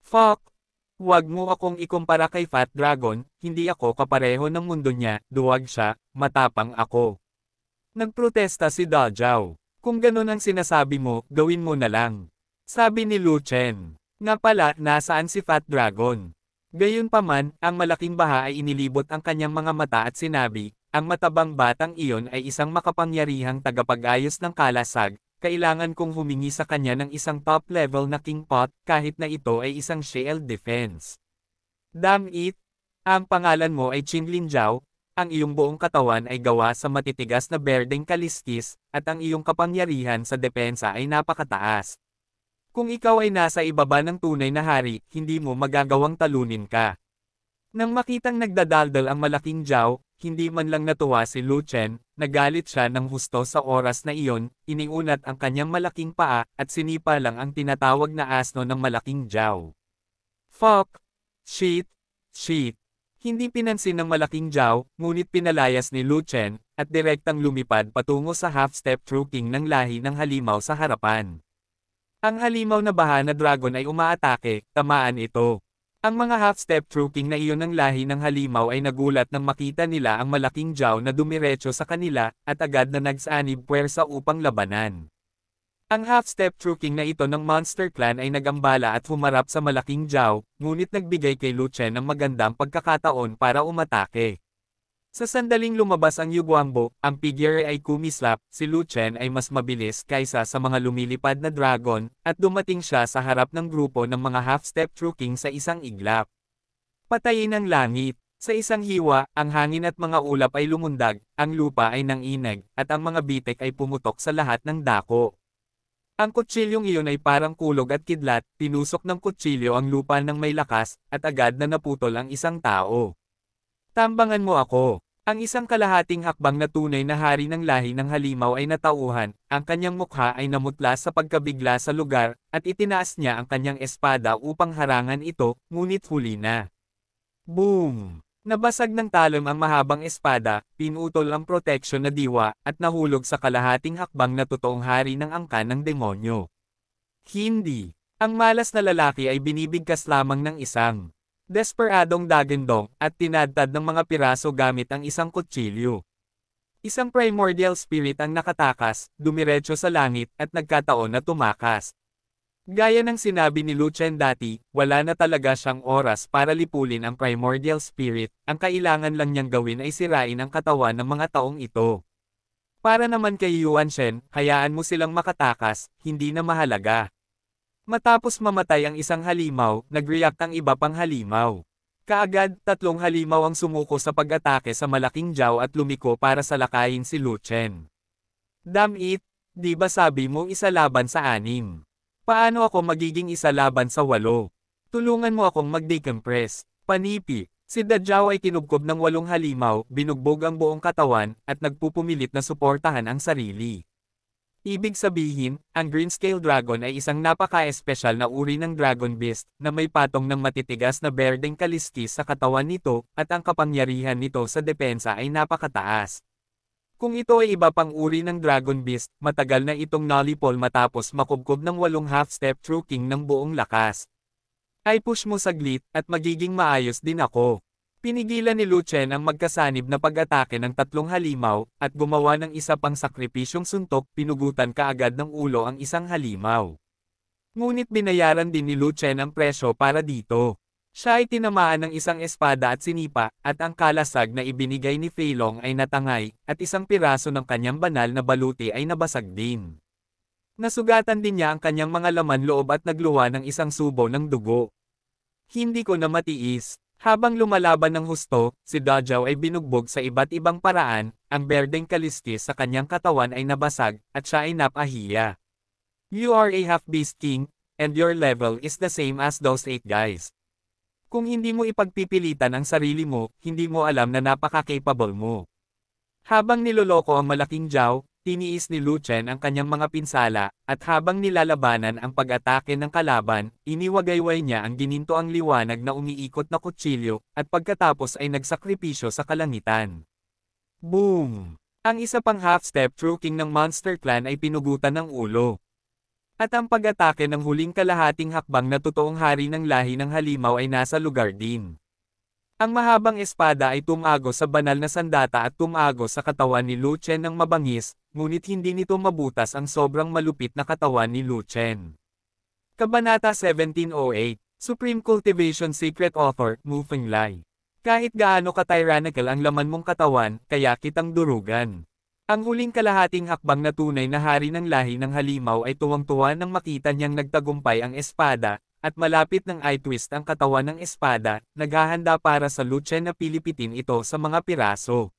Fuck! Huwag mo akong ikumpara kay Fat Dragon, hindi ako kapareho ng mundo niya, duwag siya, matapang ako. Nagprotesta si Dajao. Kung ganun ang sinasabi mo, gawin mo na lang. Sabi ni Lu Chen. Nga pala, nasaan si Fat Dragon? Gayunpaman, ang malaking baha ay inilibot ang kanyang mga mata at sinabi, ang matabang batang iyon ay isang makapangyarihang tagapag-ayos ng kalasag, kailangan kong humingi sa kanya ng isang top-level na king pot kahit na ito ay isang shield defense. Damn it! Ang pangalan mo ay Chinlin Zhao, ang iyong buong katawan ay gawa sa matitigas na berdeng kaliskis, at ang iyong kapangyarihan sa depensa ay napakataas. Kung ikaw ay nasa ibaba ng tunay na hari, hindi mo magagawang talunin ka. Nang makitang nagdadaldal ang malaking jaw, hindi man lang natuwa si Lu Chen, nagalit siya ng husto sa oras na iyon, iniunat ang kanyang malaking paa, at sinipa lang ang tinatawag na asno ng malaking jaw. Fuck! Shit! Shit! Hindi pinansin ng malaking Zhao, ngunit pinalayas ni Lu Chen, at direktang lumipad patungo sa half-step through ng lahi ng halimaw sa harapan. Ang halimaw na baha na dragon ay umaatake, tamaan ito. Ang mga half-step trooking na iyon ng lahi ng halimaw ay nagulat nang makita nila ang malaking jaw na dumiretso sa kanila, at agad na nagsanib puwersa upang labanan. Ang half-step trucking na ito ng Monster Clan ay nagambala at humarap sa malaking jaw, ngunit nagbigay kay Luchen ng magandang pagkakataon para umatake. Sa sandaling lumabas ang Yuguambo, ang figure ay kumislap, si Luchen ay mas mabilis kaysa sa mga lumilipad na dragon, at dumating siya sa harap ng grupo ng mga half-step trucking sa isang iglap. Patayin ang langit. Sa isang hiwa, ang hangin at mga ulap ay lumundag, ang lupa ay nanginag, at ang mga bitek ay pumutok sa lahat ng dako. Ang kutsilyong iyon ay parang kulog at kidlat, tinusok ng kutsilyo ang lupa ng may lakas, at agad na naputol ang isang tao. Tambangan mo ako. Ang isang kalahating hakbang na tunay na hari ng lahi ng halimaw ay natauhan, ang kanyang mukha ay namutla sa pagkabigla sa lugar, at itinaas niya ang kanyang espada upang harangan ito, ngunit huli na. Boom! Nabasag ng talon ang mahabang espada, pinutol ang proteksyon na diwa, at nahulog sa kalahating hakbang na totoong hari ng angka ng demonyo. Hindi. Ang malas na lalaki ay binibigkas lamang ng isang desperadong dagendong at tinadtad ng mga piraso gamit ang isang kutsilyo. Isang primordial spirit ang nakatakas, dumiretso sa langit, at nagkataon na tumakas. Gaya ng sinabi ni Luchen dati, wala na talaga siyang oras para lipulin ang primordial spirit, ang kailangan lang niyang gawin ay sirain ang katawan ng mga taong ito. Para naman kay Yuan Shen, hayaan mo silang makatakas, hindi na mahalaga. Matapos mamatay ang isang halimaw, nag-react ang iba pang halimaw. Kaagad, tatlong halimaw ang sumuko sa pag-atake sa malaking jaw at lumiko para salakayin si Luchen. Damn it, di ba sabi mo isa laban sa anim? Paano ako magiging isa laban sa walo? Tulungan mo akong mag-decompress. Panipi, si Dajao ay kinubkob ng walong halimaw, binugbog ang buong katawan, at nagpupumilit na suportahan ang sarili. Ibig sabihin, ang Green Scale Dragon ay isang napaka-espesyal na uri ng Dragon Beast, na may patong ng matitigas na berdeng kaliskis sa katawan nito, at ang kapangyarihan nito sa depensa ay napakataas. Kung ito ay iba pang uri ng Dragon Beast, matagal na itong Nolipol matapos makubkob ng walong half-step through king ng buong lakas. Ay push mo saglit, at magiging maayos din ako. Pinigilan ni Luchen ang magkasanib na pag-atake ng tatlong halimaw, at gumawa ng isa pang sakripisyong suntok, pinugutan kaagad ng ulo ang isang halimaw. Ngunit binayaran din ni Luchen ang presyo para dito. Siya ay tinamaan ng isang espada at sinipa, at ang kalasag na ibinigay ni Feilong ay natangay, at isang piraso ng kanyang banal na baluti ay nabasag din. Nasugatan din niya ang kanyang mga laman loob at nagluha ng isang subo ng dugo. Hindi ko na matiis. Habang lumalaban ng husto, si Dajaw ay binugbog sa iba't ibang paraan, ang berdeng kalistis sa kanyang katawan ay nabasag, at siya ay napahiya. You are a half-beast king, and your level is the same as those eight guys. Kung hindi mo ipagpipilitan ang sarili mo, hindi mo alam na napaka-capable mo. Habang niloloko ang malaking jaw, tiniis ni Lu Chen ang kanyang mga pinsala, at habang nilalabanan ang pag-atake ng kalaban, iniwagayway niya ang ginintoang liwanag na umiikot na kutsilyo, at pagkatapos ay nagsakripisyo sa kalangitan. Boom! Ang isa pang half-step true king ng Monster Clan ay pinugutan ng ulo. At ang pag-atake ng huling kalahating hakbang na totoong hari ng lahi ng halimaw ay nasa lugar din. Ang mahabang espada ay tumago sa banal na sandata at tumago sa katawan ni Lu Chen ng mabangis, ngunit hindi nito mabutas ang sobrang malupit na katawan ni Lu Chen. Kabanata 1708, Supreme Cultivation Secret Author, Mufeng Lai. Kahit gaano ka tyrannical ang laman mong katawan, kaya kitang durugan. Ang huling kalahating hakbang na tunay na hari ng lahi ng halimaw ay tuwang-tuwa nang makita niyang nagtagumpay ang espada, at malapit ng eye twist ang katawan ng espada, naghahanda para sa lucha na pilipitin ito sa mga piraso.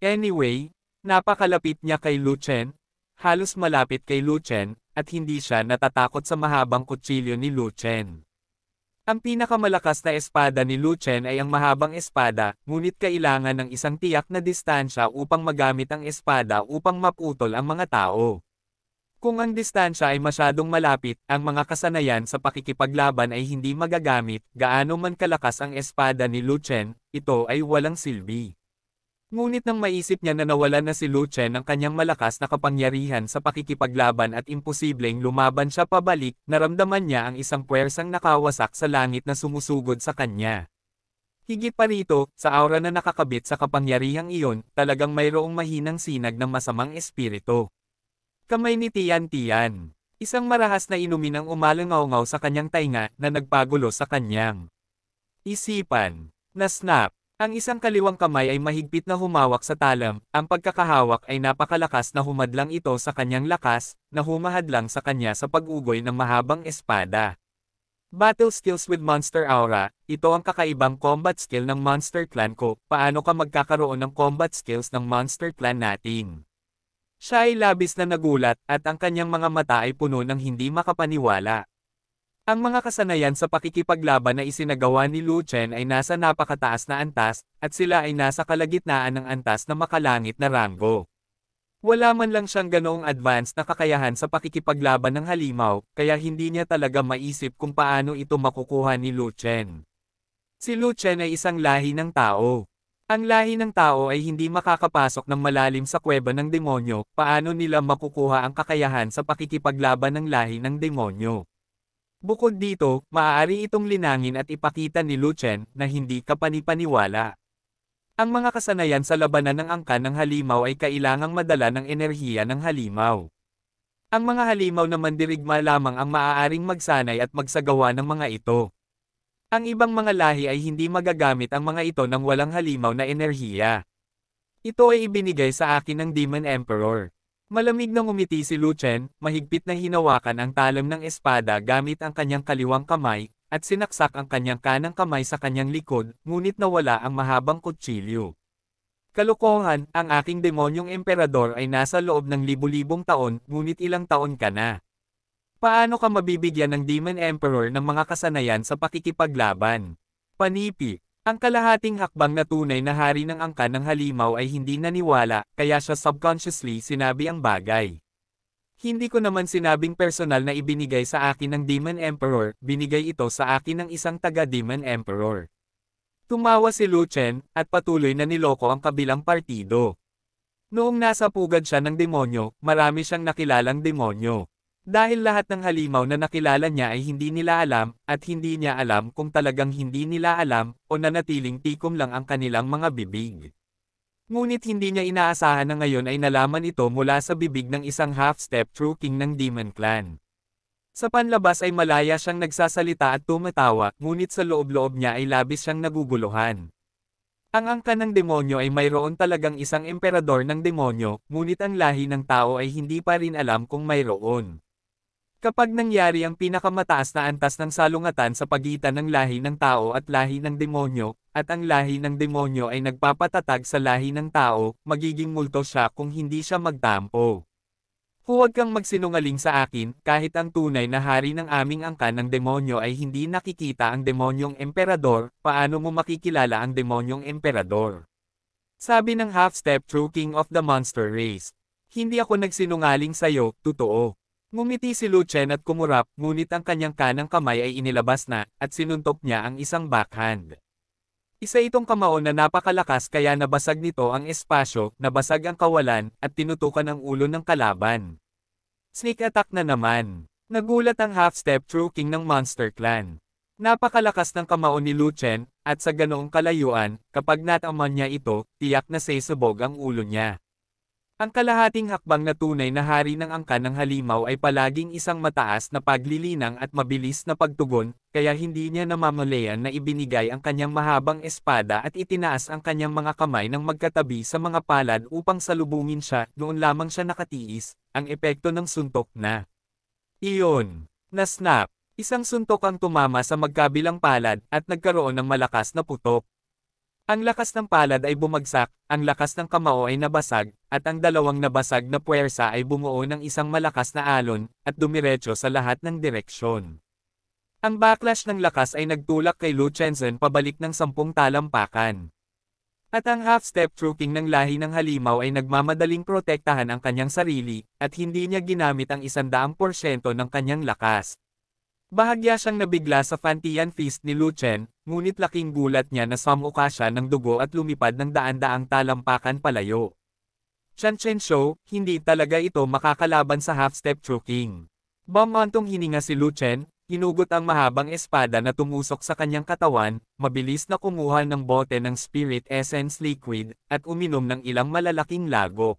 Anyway, napakalapit niya kay Luchen, halos malapit kay Luchen, at hindi siya natatakot sa mahabang kutsilyo ni Luchen. Ang pinakamalakas na espada ni Lu Chen ay ang mahabang espada, ngunit kailangan ng isang tiyak na distansya upang magamit ang espada upang maputol ang mga tao. Kung ang distansya ay masyadong malapit, ang mga kasanayan sa pakikipaglaban ay hindi magagamit, gaano man kalakas ang espada ni Lu Chen, ito ay walang silbi. Ngunit nang maisip niya na nawalan na si Luce ng kanyang malakas na kapangyarihan sa pakikipaglaban at imposibleng lumaban siya pabalik, naramdaman niya ang isang puwersang nakawasak sa langit na sumusugod sa kanya. Higit pa rito, sa aura na nakakabit sa kapangyarihang iyon, talagang mayroong mahinang sinag ng masamang espiritu. Kamay ni Tian Tian. Isang marahas na inumin ang umalangaw sa kanyang tainga na nagpagulo sa kanyang isipan. Nasnap. Ang isang kaliwang kamay ay mahigpit na humawak sa talam, ang pagkakahawak ay napakalakas na humadlang ito sa kanyang lakas, na humahadlang sa kanya sa pag-ugoy ng mahabang espada. Battle Skills with Monster Aura, ito ang kakaibang combat skill ng Monster Clan ko, paano ka magkakaroon ng combat skills ng Monster Clan natin. Siya ay labis na nagulat, at ang kanyang mga mata ay puno ng hindi makapaniwala. Ang mga kasanayan sa pakikipaglaban na isinagawa ni Lu Chen ay nasa napakataas na antas, at sila ay nasa kalagitnaan ng antas na makalangit na ranggo. Wala man lang siyang ganoong advance na kakayahan sa pakikipaglaban ng halimaw, kaya hindi niya talaga maisip kung paano ito makukuha ni Lu Chen. Si Lu Chen ay isang lahi ng tao. Ang lahi ng tao ay hindi makakapasok ng malalim sa kuweba ng demonyo, paano nila makukuha ang kakayahan sa pakikipaglaban ng lahi ng demonyo. Bukod dito, maaari itong linangin at ipakita ni Luchen na hindi ka panipaniwala. Ang mga kasanayan sa labanan ng angkan ng halimaw ay kailangang madala ng enerhiya ng halimaw. Ang mga halimaw na mandirigma lamang ang maaaring magsanay at magsagawa ng mga ito. Ang ibang mga lahi ay hindi magagamit ang mga ito ng walang halimaw na enerhiya. Ito ay ibinigay sa akin ng Demon Emperor. Malamig nang umiti si Lu Chen, mahigpit na hinawakan ang talam ng espada gamit ang kanyang kaliwang kamay, at sinaksak ang kanyang kanang kamay sa kanyang likod, ngunit nawala ang mahabang kutsilyo. Kalokohan, ang aking demonyong emperador ay nasa loob ng libu-libong taon, ngunit ilang taon ka na. Paano ka mabibigyan ng Demon Emperor ng mga kasanayan sa pakikipaglaban? Panipi, ang kalahating hakbang na tunay na hari ng angkan ng halimaw ay hindi naniwala, kaya siya subconsciously sinabi ang bagay. Hindi ko naman sinabing personal na ibinigay sa akin ng Demon Emperor, binigay ito sa akin ng isang taga-Demon Emperor. Tumawa si Lu Chen, at patuloy na niloko ang kabilang partido. Noong nasa pugad siya ng demonyo, marami siyang nakilalang demonyo. Dahil lahat ng halimaw na nakilala niya ay hindi nila alam, at hindi niya alam kung talagang hindi nila alam, o nanatiling tikom lang ang kanilang mga bibig. Ngunit hindi niya inaasahan na ngayon ay nalaman ito mula sa bibig ng isang half-step true king ng Demon Clan. Sa panlabas ay malaya siyang nagsasalita at tumatawa, ngunit sa loob-loob niya ay labis siyang naguguluhan. Ang angka ng demonyo ay mayroon talagang isang emperador ng demonyo, ngunit ang lahi ng tao ay hindi pa rin alam kung mayroon. Kapag nangyari ang pinakamataas na antas ng salungatan sa pagitan ng lahi ng tao at lahi ng demonyo, at ang lahi ng demonyo ay nagpapatatag sa lahi ng tao, magiging multo siya kung hindi siya magtampo. Huwag kang magsinungaling sa akin, kahit ang tunay na hari ng aming angkan ng demonyo ay hindi nakikita ang demonyong emperador, paano mo makikilala ang demonyong emperador? Sabi ng half-step true king of the monster race. Hindi ako nagsinungaling sa'yo, totoo. Ngumiti si Lu Chen at kumurap, ngunit ang kanyang kanang kamay ay inilabas na, at sinuntok niya ang isang backhand. Isa itong kamao na napakalakas kaya nabasag nito ang espasyo, nabasag ang kawalan, at tinutukan ang ulo ng kalaban. Sneak attack na naman. Nagulat ang half-step true king ng Monster Clan. Napakalakas ng kamao ni Lu Chen, at sa ganoong kalayuan, kapag nataman niya ito, tiyak na sasabog ang ulo niya. Ang kalahating hakbang na tunay na hari ng angkan ng halimaw ay palaging isang mataas na paglilinang at mabilis na pagtugon, kaya hindi niya namamalayan na ibinigay ang kanyang mahabang espada at itinaas ang kanyang mga kamay ng magkatabi sa mga palad upang salubungin siya, doon lamang siya nakatiis, ang epekto ng suntok na iyon, na snap. Isang suntok ang tumama sa magkabilang palad at nagkaroon ng malakas na putok. Ang lakas ng palad ay bumagsak, ang lakas ng kamao ay nabasag, at ang dalawang nabasag na puwersa ay bumuo ng isang malakas na alon, at dumiretso sa lahat ng direksyon. Ang backlash ng lakas ay nagtulak kay Lu Chenzen pabalik ng sampung talampakan. At ang half-step trucking ng lahi ng halimaw ay nagmamadaling protektahan ang kanyang sarili, at hindi niya ginamit ang 100% ng kanyang lakas. Bahagya siyang nabigla sa Fantian Feast ni Lu Chen, ngunit laking gulat niya na samuka siya ng dugo at lumipad ng daan-daang talampakan palayo. Chan Chen Shou, hindi talaga ito makakalaban sa half-step choking. Bamantong hininga si Chen, hinugot ang mahabang espada na tumusok sa kanyang katawan, mabilis na kumuha ng bote ng spirit essence liquid, at uminom ng ilang malalaking lagok.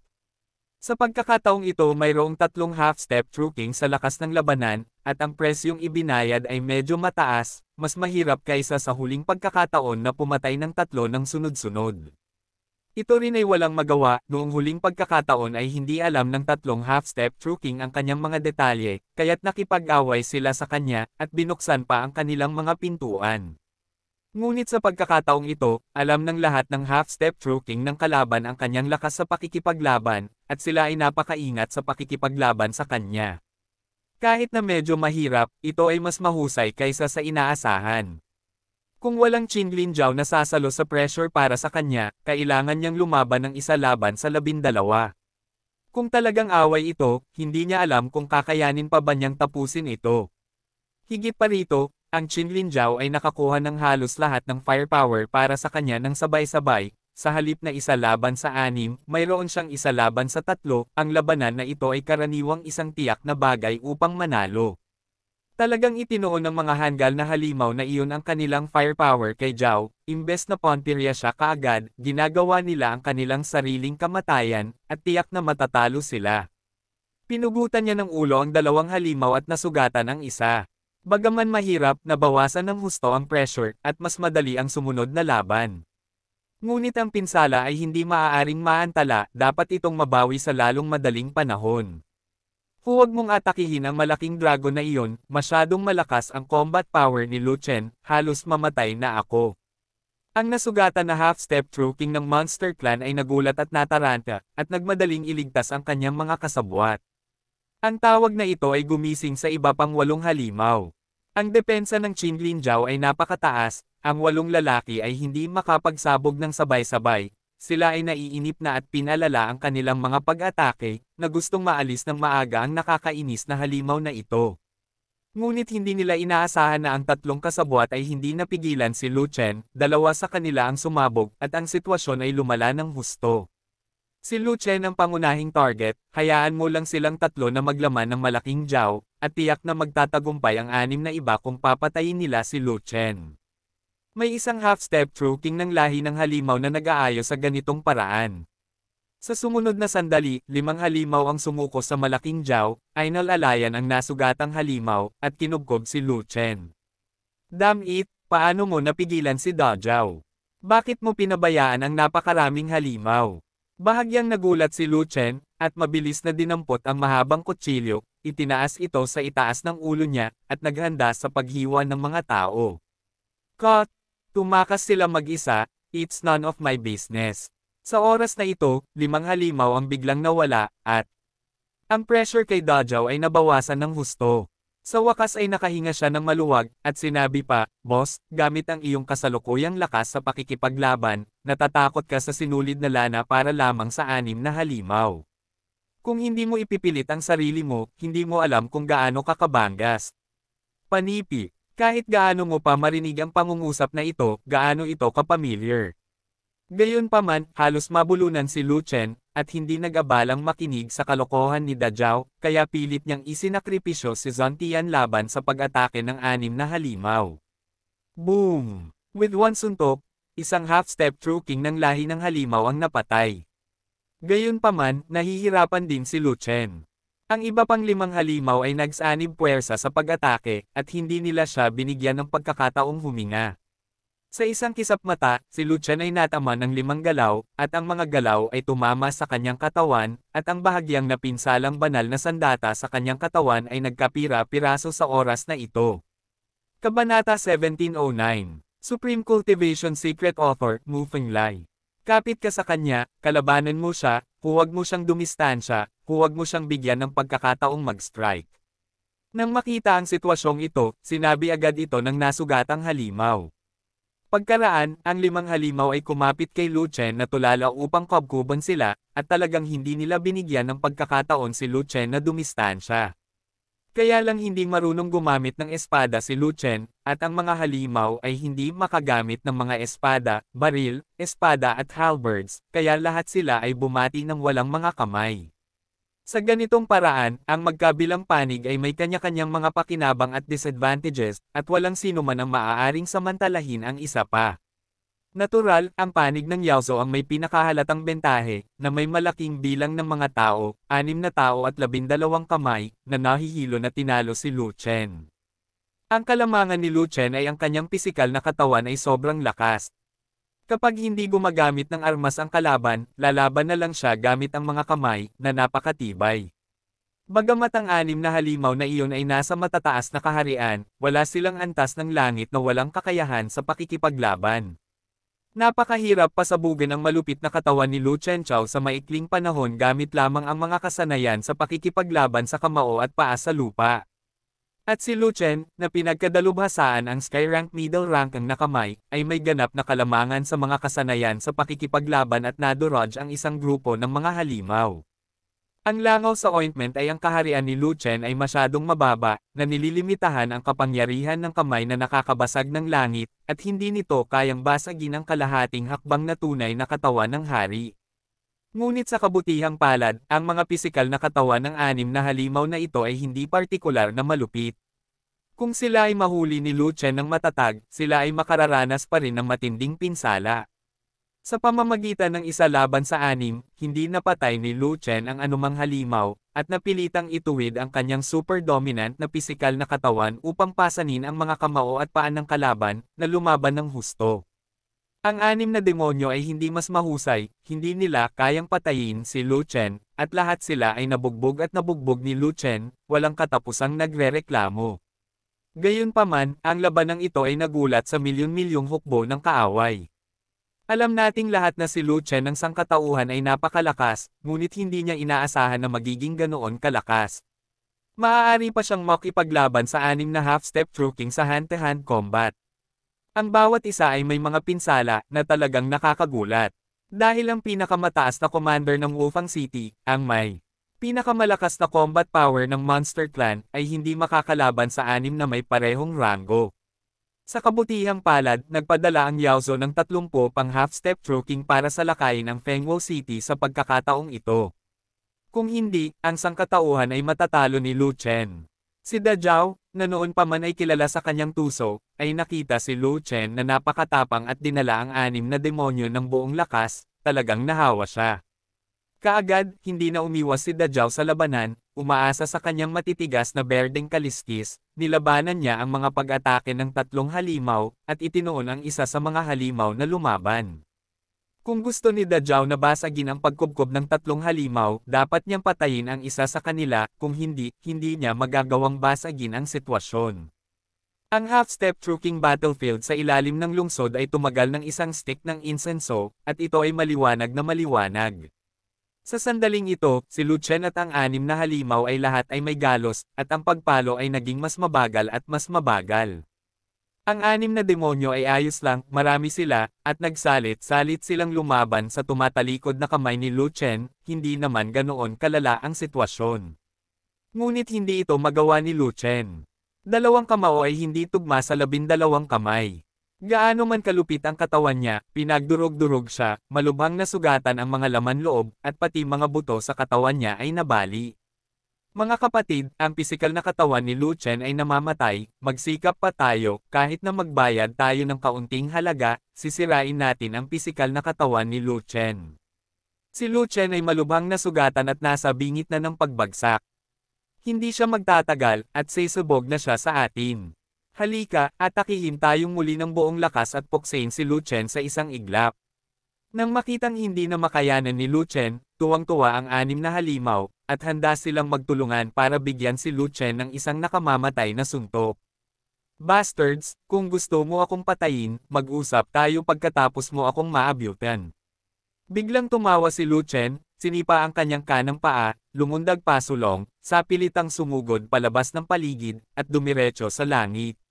Sa pagkakataong ito mayroong tatlong half-step trucking sa lakas ng labanan, at ang presyong ibinayad ay medyo mataas, mas mahirap kaysa sa huling pagkakataon na pumatay ng tatlo ng sunod-sunod. Ito rin ay walang magawa, noong huling pagkakataon ay hindi alam ng tatlong half-step trucking ang kanyang mga detalye, kaya't nakipag-away sila sa kanya, at binuksan pa ang kanilang mga pintuan. Ngunit sa pagkakataong ito, alam ng lahat ng half-step true king ng kalaban ang kanyang lakas sa pakikipaglaban, at sila ay napakaingat sa pakikipaglaban sa kanya. Kahit na medyo mahirap, ito ay mas mahusay kaysa sa inaasahan. Kung walang Chin Lin Zhao na sasalo sa pressure para sa kanya, kailangan niyang lumaban ng isa laban sa labindalawa. Kung talagang away ito, hindi niya alam kung kakayanin pa ba niyang tapusin ito. Higit pa rito, ang Qinlin Zhao ay nakakuha ng halos lahat ng firepower para sa kanya ng sabay-sabay, sa halip na isa laban sa anim, mayroon siyang isa laban sa tatlo, ang labanan na ito ay karaniwang isang tiyak na bagay upang manalo. Talagang itinoon ng mga hanggal na halimaw na iyon ang kanilang firepower kay Zhao, imbes na pontirya siya kaagad, ginagawa nila ang kanilang sariling kamatayan, at tiyak na matatalo sila. Pinugutan niya ng ulo ang dalawang halimaw at nasugatan ang isa. Bagaman mahirap, nabawasan ng husto ang pressure, at mas madali ang sumunod na laban. Ngunit ang pinsala ay hindi maaaring maantala, dapat itong mabawi sa lalong madaling panahon. Huwag mong atakihin ang malaking dragon na iyon, masyadong malakas ang combat power ni Luchen, halos mamatay na ako. Ang nasugatan na half-step through king ng Monster Clan ay nagulat at nataranta, at nagmadaling iligtas ang kanyang mga kasabwat. Ang tawag na ito ay gumising sa iba pang walong halimaw. Ang depensa ng Qinglin Lin Zhao ay napakataas, ang walong lalaki ay hindi makapagsabog ng sabay-sabay, sila ay naiinip na at pinalala ang kanilang mga pag-atake, na gustong maalis ng maaga ang nakakainis na halimaw na ito. Ngunit hindi nila inaasahan na ang tatlong kasabwat ay hindi napigilan si Lu Chen, dalawa sa kanila ang sumabog at ang sitwasyon ay lumala ng husto. Si Lu Chen ang pangunahing target, hayaan mo lang silang tatlo na maglaman ng malaking jaw, at tiyak na magtatagumpay ang anim na iba kung papatayin nila si Lu Chen. May isang half-step true ng lahi ng halimaw na nag-aayos sa ganitong paraan. Sa sumunod na sandali, limang halimaw ang sumuko sa malaking jaw, ay nalalayan ang nasugatang halimaw, at kinubkob si Lu Chen. Damn it, paano mo napigilan si Da Jiao? Bakit mo pinabayaan ang napakaraming halimaw? Bahagyang nagulat si Lu Chen, at mabilis na dinampot ang mahabang kutsilyo, itinaas ito sa itaas ng ulo niya, at naghanda sa paghiwa ng mga tao. Cut! Tumakas sila mag-isa, it's none of my business. Sa oras na ito, limang halimaw ang biglang nawala, at ang pressure kay Dajao ay nabawasan ng husto. Sa wakas ay nakahinga siya ng maluwag, at sinabi pa, Boss, gamit ang iyong kasalukuyang lakas sa pakikipaglaban, natatakot ka sa sinulid na lana para lamang sa anim na halimaw. Kung hindi mo ipipilit ang sarili mo, hindi mo alam kung gaano kakabanggas. Panipi, kahit gaano mo pa marinig ang pangungusap na ito, gaano ito kapamilyar. Gayunpaman, halos mabulunan si Lu Chen at hindi nag-abalang makinig sa kalokohan ni Dajao, kaya pilit niyang isinakripisyo si Zontian laban sa pag-atake ng anim na halimaw. Boom! With one suntok, isang half-step true king ng lahi ng halimaw ang napatay. Gayunpaman, nahihirapan din si Luchen. Ang iba pang limang halimaw ay nagsanib puwersa sa pag-atake, at hindi nila siya binigyan ng pagkakataong huminga. Sa isang kisap mata, si Lucian ay natama ng limang galaw, at ang mga galaw ay tumama sa kanyang katawan, at ang bahagyang napinsalang banal na sandata sa kanyang katawan ay nagkapira-piraso sa oras na ito. Kabanata 1709 Supreme Cultivation Secret Author, Moving Lai Kapit ka sa kanya, kalabanan mo siya, huwag mo siyang dumistansya, huwag mo siyang bigyan ng pagkakataong mag-strike. Nang makita ang sitwasyong ito, sinabi agad ito ng nasugatang halimaw. Pagkaraan, ang limang halimaw ay kumapit kay Lu Chen na tulala upang kabkuban sila, at talagang hindi nila binigyan ng pagkakataon si Lu Chen na dumistansya. Kaya lang hindi marunong gumamit ng espada si Lu Chen, at ang mga halimaw ay hindi makagamit ng mga espada, baril, espada at halberds, kaya lahat sila ay bumati ng walang mga kamay. Sa ganitong paraan, ang magkabilang panig ay may kanya-kanyang mga pakinabang at disadvantages, at walang sino man ang maaaring samantalahin ang isa pa. Natural, ang panig ng Yaozo ang may pinakahalatang bentahe, na may malaking bilang ng mga tao, anim na tao at labindalawang kamay, na nahihilo na tinalo si Lu Chen. Ang kalamangan ni Lu Chen ay ang kanyang pisikal na katawan ay sobrang lakas, Kapag hindi gumagamit ng armas ang kalaban, lalaban na lang siya gamit ang mga kamay, na napakatibay. Bagamat ang anim na halimaw na iyon ay nasa matataas na kaharian, wala silang antas ng langit na walang kakayahan sa pakikipaglaban. Napakahirap pasabugin ang malupit na katawan ni Lu Chenchao sa maikling panahon gamit lamang ang mga kasanayan sa pakikipaglaban sa kamao at paa sa lupa. At si Luchen, na pinagkadalubhasaan ang Skyrank Middle Rank ang nakamay, ay may ganap na kalamangan sa mga kasanayan sa pakikipaglaban at naduraj ang isang grupo ng mga halimaw. Ang langaw sa ointment ay ang kaharian ni Luchen ay masyadong mababa, na nililimitahan ang kapangyarihan ng kamay na nakakabasag ng langit, at hindi nito kayang basagin ang kalahating hakbang na tunay na katawan ng hari. Ngunit sa kabutihang palad, ang mga pisikal na katawan ng anim na halimaw na ito ay hindi partikular na malupit. Kung sila ay mahuli ni Luchen ng matatag, sila ay makararanas pa rin ng matinding pinsala. Sa pamamagitan ng isa laban sa anim, hindi napatay ni Luchen ang anumang halimaw, at napilitang ituwid ang kanyang super dominant na pisikal na katawan upang pasanin ang mga kamao at paan ng kalaban na lumaban ng husto. Ang anim na demonyo ay hindi mas mahusay, hindi nila kayang patayin si Lu Chen, at lahat sila ay nabugbog at nabugbog ni Lu Chen, walang katapusang nagrereklamo. Gayunpaman, ang labanang ito ay nagulat sa milyon-milyong hukbo ng kaaway. Alam nating lahat na si Lu Chen ng sangkatauhan ay napakalakas, ngunit hindi niya inaasahan na magiging ganoon kalakas. Maaari pa siyang makipaglaban sa anim na half-step trucking sa hand-to-hand -hand combat. Ang bawat isa ay may mga pinsala na talagang nakakagulat. Dahil ang pinakamataas na commander ng Wufang City, ang Mai, pinakamalakas na combat power ng Monster Clan ay hindi makakalaban sa anim na may parehong rango. Sa kabutihang palad, nagpadala ang Yaozo ng 30 pang half-step trucking para sa salakayin ng Fengwo City sa pagkakataong ito. Kung hindi, ang sangkatauhan ay matatalo ni Lu Chen. Si Da Zhao, na noon pa man ay kilala sa kanyang tuso, ay nakita si Lu Chen na napakatapang at dinala ang anim na demonyo ng buong lakas, talagang nahawa siya. Kaagad, hindi na umiwas si Dajiao sa labanan, umaasa sa kanyang matitigas na berdeng kaliskis, nilabanan niya ang mga pag-atake ng tatlong halimaw, at itinoon ang isa sa mga halimaw na lumaban. Kung gusto ni Dajao na basagin ang pagkubkob ng tatlong halimaw, dapat niyang patayin ang isa sa kanila, kung hindi, hindi niya magagawang basagin ang sitwasyon. Ang half-step trucking battlefield sa ilalim ng lungsod ay tumagal ng isang stick ng insenso, at ito ay maliwanag na maliwanag. Sa sandaling ito, si Luchen at ang anim na halimaw ay lahat ay may galos, at ang pagpalo ay naging mas mabagal at mas mabagal. Ang anim na demonyo ay ayos lang, marami sila, at nagsalit-salit silang lumaban sa tumatalikod na kamay ni Lu Chen, hindi naman ganoon kalala ang sitwasyon. Ngunit hindi ito magawa ni Lu Chen. Dalawang kamao ay hindi tugma sa labindalawang kamay. Gaano man kalupit ang katawan niya, pinagdurog-durog siya, malubhang nasugatan ang mga laman loob, at pati mga buto sa katawan niya ay nabali. Mga kapatid, ang pisikal na katawan ni Lu Chen ay namamatay, magsikap pa tayo, kahit na magbayad tayo ng kaunting halaga, sisirain natin ang pisikal na katawan ni Lu Chen. Si Lu Chen ay malubhang nasugatan at nasa bingit na ng pagbagsak. Hindi siya magtatagal, at sisubog na siya sa atin. Halika, atakihin tayong muli ng buong lakas at puksain si Lu Chen sa isang iglap. Nang makitang hindi na makayanan ni Luchen, tuwang-tuwa ang anim na halimaw, at handa silang magtulungan para bigyan si Luchen ng isang nakamamatay na suntok. Bastards, kung gusto mo akong patayin, mag-usap tayo pagkatapos mo akong maabutan. Biglang tumawa si Luchen, sinipa ang kanyang kanang paa, lumundag pasulong, sa pilitang sumugod palabas ng paligid, at dumiretso sa langit.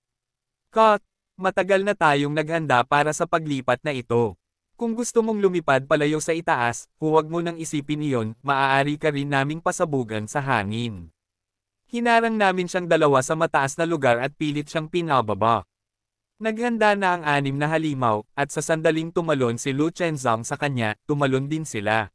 Cut! Matagal na tayong naghanda para sa paglipat na ito. Kung gusto mong lumipad palayo sa itaas, huwag mo nang isipin iyon, maaari ka rin naming pasabugan sa hangin. Hinarang namin siyang dalawa sa mataas na lugar at pilit siyang pinababa. Naghanda na ang anim na halimaw, at sa sandaling tumalon si Lu Chenzang sa kanya, tumalon din sila.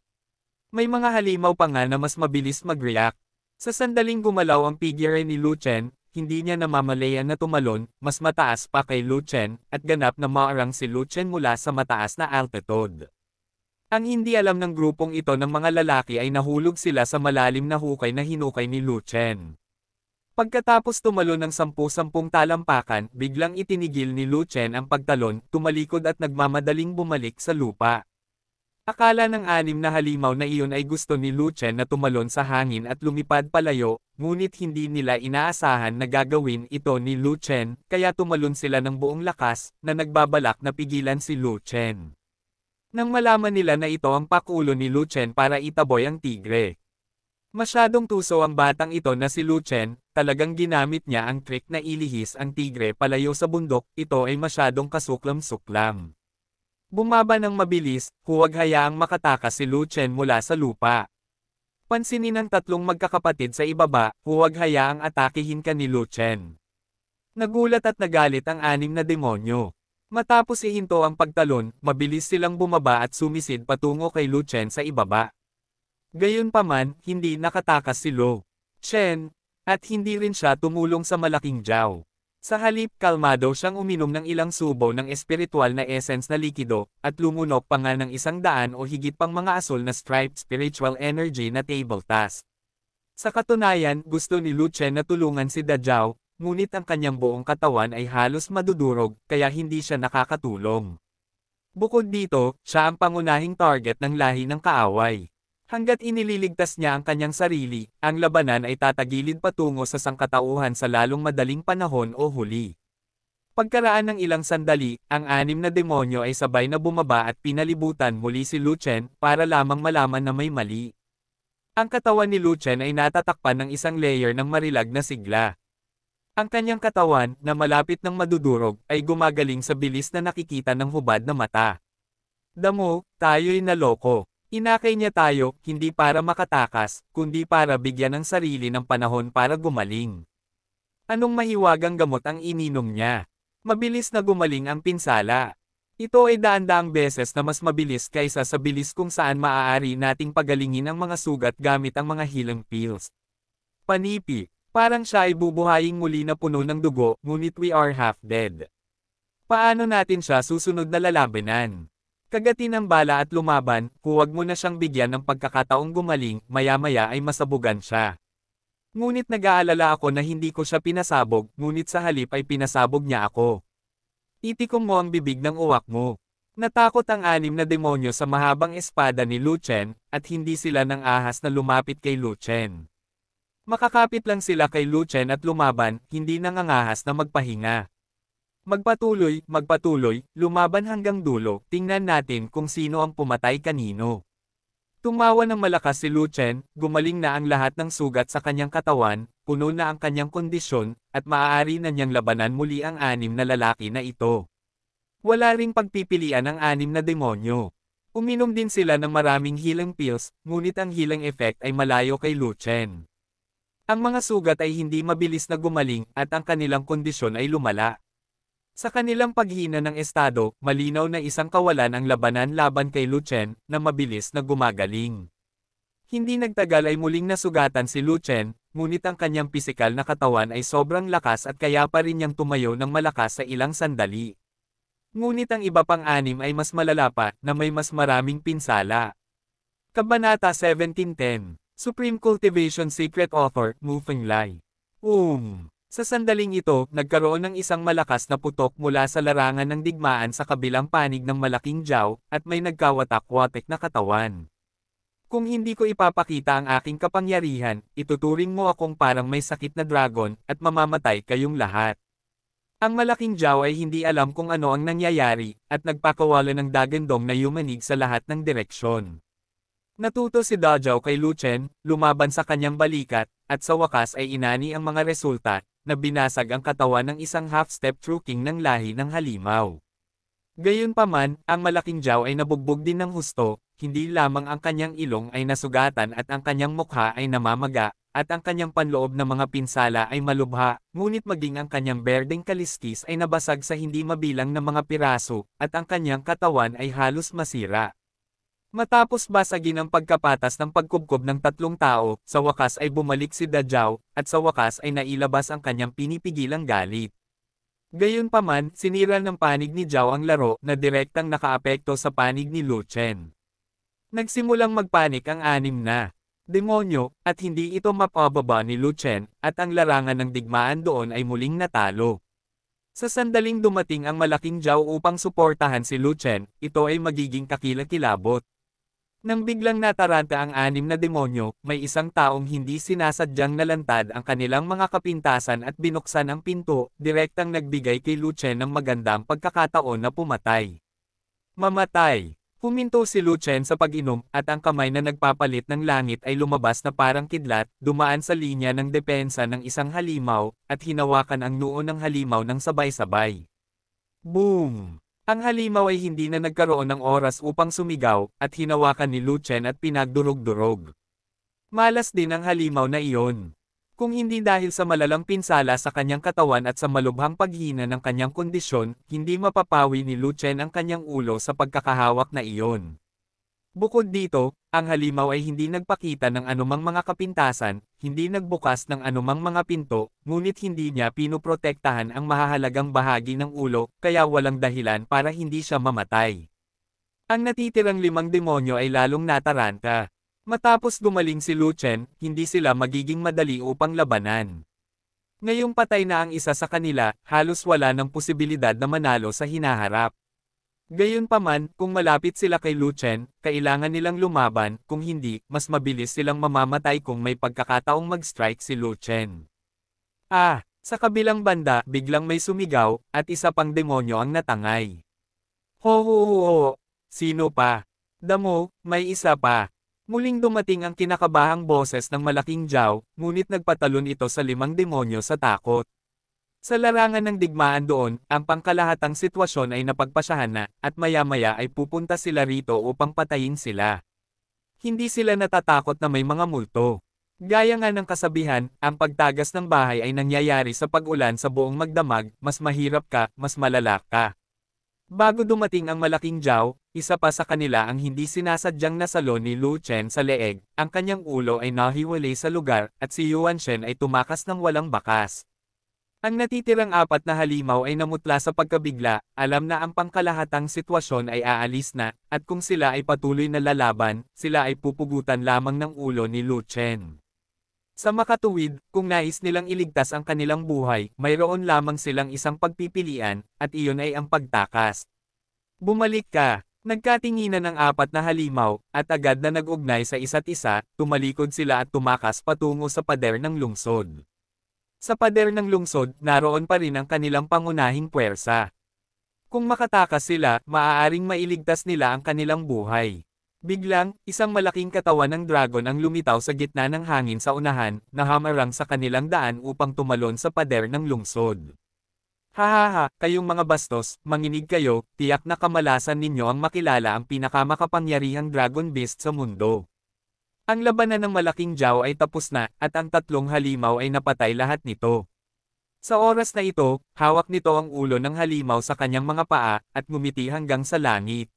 May mga halimaw pa nga na mas mabilis mag-react. Sa sandaling gumalaw ang figure ni Lu Chen, hindi niya namamalayan na tumalon, mas mataas pa kay Lu Chen, at ganap na maarang si Lu Chen mula sa mataas na altitude. Ang hindi alam ng grupong ito ng mga lalaki ay nahulog sila sa malalim na hukay na hinukay ni Lu Chen. Pagkatapos tumalon ng sampu-sampung talampakan, biglang itinigil ni Lu Chen ang pagtalon, tumalikod at nagmamadaling bumalik sa lupa. Akala ng anim na halimaw na iyon ay gusto ni Luchen na tumalon sa hangin at lumipad palayo, ngunit hindi nila inaasahan na gagawin ito ni Luchen, kaya tumalon sila ng buong lakas, na nagbabalak na pigilan si Luchen. Nang malaman nila na ito ang pakulo ni Luchen para itaboy ang tigre. Masyadong tuso ang batang ito na si Luchen, talagang ginamit niya ang trick na ilihis ang tigre palayo sa bundok, ito ay masyadong kasuklam-suklam. Bumaba ng mabilis, huwag hayaang makatakas si Lu Chen mula sa lupa. Pansinin ang tatlong magkakapatid sa ibaba, huwag hayaang atakihin ka ni Lu Chen. Nagulat at nagalit ang anim na demonyo. Matapos ihinto ang pagtalon, mabilis silang bumaba at sumisid patungo kay Lu Chen sa ibaba. Gayunpaman, hindi nakatakas si Lu Chen, at hindi rin siya tumulong sa malaking jaw. Sa halip kalmado siyang uminom ng ilang subo ng espiritual na essence na likido, at lumunok pa nga ng isang daan o higit pang mga asul na striped spiritual energy na table task. Sa katunayan, gusto ni Luce na tulungan si Dajao, ngunit ang kanyang buong katawan ay halos madudurog, kaya hindi siya nakakatulong. Bukod dito, siya ang pangunahing target ng lahi ng kaaway. Hanggat inililigtas niya ang kanyang sarili, ang labanan ay tatagilid patungo sa sangkatauhan sa lalong madaling panahon o huli. Pagkaraan ng ilang sandali, ang anim na demonyo ay sabay na bumaba at pinalibutan muli si Luchen para lamang malaman na may mali. Ang katawan ni Luchen ay natatakpan ng isang layer ng marilag na sigla. Ang kanyang katawan, na malapit ng madudurog, ay gumagaling sa bilis na nakikita ng hubad na mata. Damo, tayo'y naloko. Inakay niya tayo, hindi para makatakas, kundi para bigyan ang sarili ng panahon para gumaling. Anong mahiwagang gamot ang ininom niya? Mabilis na gumaling ang pinsala. Ito ay daan-daang beses na mas mabilis kaysa sa bilis kung saan maaari nating pagalingin ang mga sugat gamit ang mga healing pills. Panipi, parang siya ay bubuhayin muli na puno ng dugo, ngunit we are half dead. Paano natin siya susunod na lalabanan? Kagatin ang bala at lumaban, huwag mo na siyang bigyan ng pagkakataong gumaling, maya-maya ay masabugan siya. Ngunit nag-aalala ako na hindi ko siya pinasabog, ngunit sa halip ay pinasabog niya ako. Itikom mo ang bibig ng uwak mo. Natakot ang anim na demonyo sa mahabang espada ni Luchen, at hindi sila ng ahas na lumapit kay Luchen. Makakapit lang sila kay Luchen at lumaban, hindi nangangahas na magpahinga. Magpatuloy, magpatuloy, lumaban hanggang dulo, tingnan natin kung sino ang pumatay kanino. Tumawa ng malakas si Lu Chen, gumaling na ang lahat ng sugat sa kanyang katawan, puno na ang kanyang kondisyon, at maaari na niyang labanan muli ang anim na lalaki na ito. Wala ring pagpipilian ang anim na demonyo. Uminom din sila ng maraming healing pills, ngunit ang healing effect ay malayo kay Lu Chen. Ang mga sugat ay hindi mabilis na gumaling, at ang kanilang kondisyon ay lumala. Sa kanilang paghina ng Estado, malinaw na isang kawalan ang labanan laban kay Luchen, na mabilis na gumagaling. Hindi nagtagal ay muling nasugatan si Luchen, ngunit ang kanyang pisikal na katawan ay sobrang lakas at kaya pa rin niyang tumayo ng malakas sa ilang sandali. Ngunit ang iba pang anim ay mas malala pa, na may mas maraming pinsala. Kabanata 1710 Supreme Cultivation Secret Author, Mufeng Lai Um sa sandaling ito, nagkaroon ng isang malakas na putok mula sa larangan ng digmaan sa kabilang panig ng malaking jaw, at may nagkawatak-watek na katawan. Kung hindi ko ipapakita ang aking kapangyarihan, ituturing mo akong parang may sakit na dragon, at mamamatay kayong lahat. Ang malaking jaw ay hindi alam kung ano ang nangyayari, at nagpakawala ng dagendong na yumanig sa lahat ng direksyon. Natuto si Dajao kay Luchen, lumaban sa kanyang balikat, at sa wakas ay inani ang mga resulta, na binasag ang katawan ng isang half-step true king ng lahi ng halimaw. Gayunpaman, ang malaking jaw ay nabugbog din ng husto, hindi lamang ang kanyang ilong ay nasugatan at ang kanyang mukha ay namamaga, at ang kanyang panloob na mga pinsala ay malubha, ngunit maging ang kanyang berdeng kaliskis ay nabasag sa hindi mabilang na mga piraso, at ang kanyang katawan ay halos masira. Matapos basagin ang pagkapatas ng pagkubkob ng tatlong tao, sa wakas ay bumalik si Dajaw, at sa wakas ay nailabas ang kanyang pinipigilang galit. Gayunpaman, sinira ng panig ni Jao ang laro na direktang nakaapekto sa panig ni Lu Chen. Nagsimulang magpanik ang anim na demonyo, at hindi ito mapababa ni Lu Chen, at ang larangan ng digmaan doon ay muling natalo. Sa sandaling dumating ang malaking Jao upang suportahan si Lu Chen, ito ay magiging kakilakilabot. Nang biglang nataranta ang anim na demonyo, may isang taong hindi sinasadyang nalantad ang kanilang mga kapintasan at binuksan ang pinto, direktang nagbigay kay Luce ng magandang pagkakataon na pumatay. Mamatay. Huminto si Luchen sa pag-inom, at ang kamay na nagpapalit ng langit ay lumabas na parang kidlat, dumaan sa linya ng depensa ng isang halimaw, at hinawakan ang noo ng halimaw ng sabay-sabay. Boom! Ang halimaw ay hindi na nagkaroon ng oras upang sumigaw, at hinawakan ni Lu Chen at pinagdurog-durog. Malas din ang halimaw na iyon. Kung hindi dahil sa malalang pinsala sa kanyang katawan at sa malubhang paghina ng kanyang kondisyon, hindi mapapawi ni Lu Chen ang kanyang ulo sa pagkakahawak na iyon. Bukod dito, ang halimaw ay hindi nagpakita ng anumang mga kapintasan, hindi nagbukas ng anumang mga pinto, ngunit hindi niya pinoprotektahan ang mahahalagang bahagi ng ulo, kaya walang dahilan para hindi siya mamatay. Ang natitirang limang demonyo ay lalong nataranta. Matapos gumaling si Luchen, hindi sila magiging madali upang labanan. Ngayong patay na ang isa sa kanila, halos wala ng posibilidad na manalo sa hinaharap. Gayunpaman, kung malapit sila kay Luchen, kailangan nilang lumaban, kung hindi, mas mabilis silang mamamatay kung may pagkakataong mag-strike si Luchen. Ah, sa kabilang banda, biglang may sumigaw, at isa pang demonyo ang natangay. Ho ho ho ho, sino pa? Damo, may isa pa. Muling dumating ang kinakabahang boses ng malaking jaw, ngunit nagpatalon ito sa limang demonyo sa takot. Sa larangan ng digmaan doon, ang pangkalahatang sitwasyon ay napagpasahan na, at maya-maya ay pupunta sila rito upang patayin sila. Hindi sila natatakot na may mga multo. Gaya nga ng kasabihan, ang pagtagas ng bahay ay nangyayari sa pag-ulan sa buong magdamag, mas mahirap ka, mas malalak ka. Bago dumating ang malaking jaw, isa pa sa kanila ang hindi sinasadyang nasalo ni Lu Chen sa leeg, ang kanyang ulo ay nahiwalay sa lugar, at si Yuan Shen ay tumakas ng walang bakas. Ang natitirang apat na halimaw ay namutla sa pagkabigla, alam na ang pangkalahatang sitwasyon ay aalis na, at kung sila ay patuloy na lalaban, sila ay pupugutan lamang ng ulo ni Lu Chen. Sa makatuwid, kung nais nilang iligtas ang kanilang buhay, mayroon lamang silang isang pagpipilian, at iyon ay ang pagtakas. Bumalik ka, nagkatinginan ang apat na halimaw, at agad na nag-ugnay sa isa't isa, tumalikod sila at tumakas patungo sa pader ng lungsod. Sa pader ng lungsod, naroon pa rin ang kanilang pangunahing puwersa. Kung makatakas sila, maaaring mailigtas nila ang kanilang buhay. Biglang, isang malaking katawan ng dragon ang lumitaw sa gitna ng hangin sa unahan, na hamarang sa kanilang daan upang tumalon sa pader ng lungsod. Hahaha, kayong mga bastos, manginig kayo, tiyak na kamalasan ninyo ang makilala ang pinakamakapangyarihang dragon beast sa mundo. Ang labanan ng malaking jaw ay tapos na, at ang tatlong halimaw ay napatay lahat nito. Sa oras na ito, hawak nito ang ulo ng halimaw sa kanyang mga paa, at ngumiti hanggang sa langit.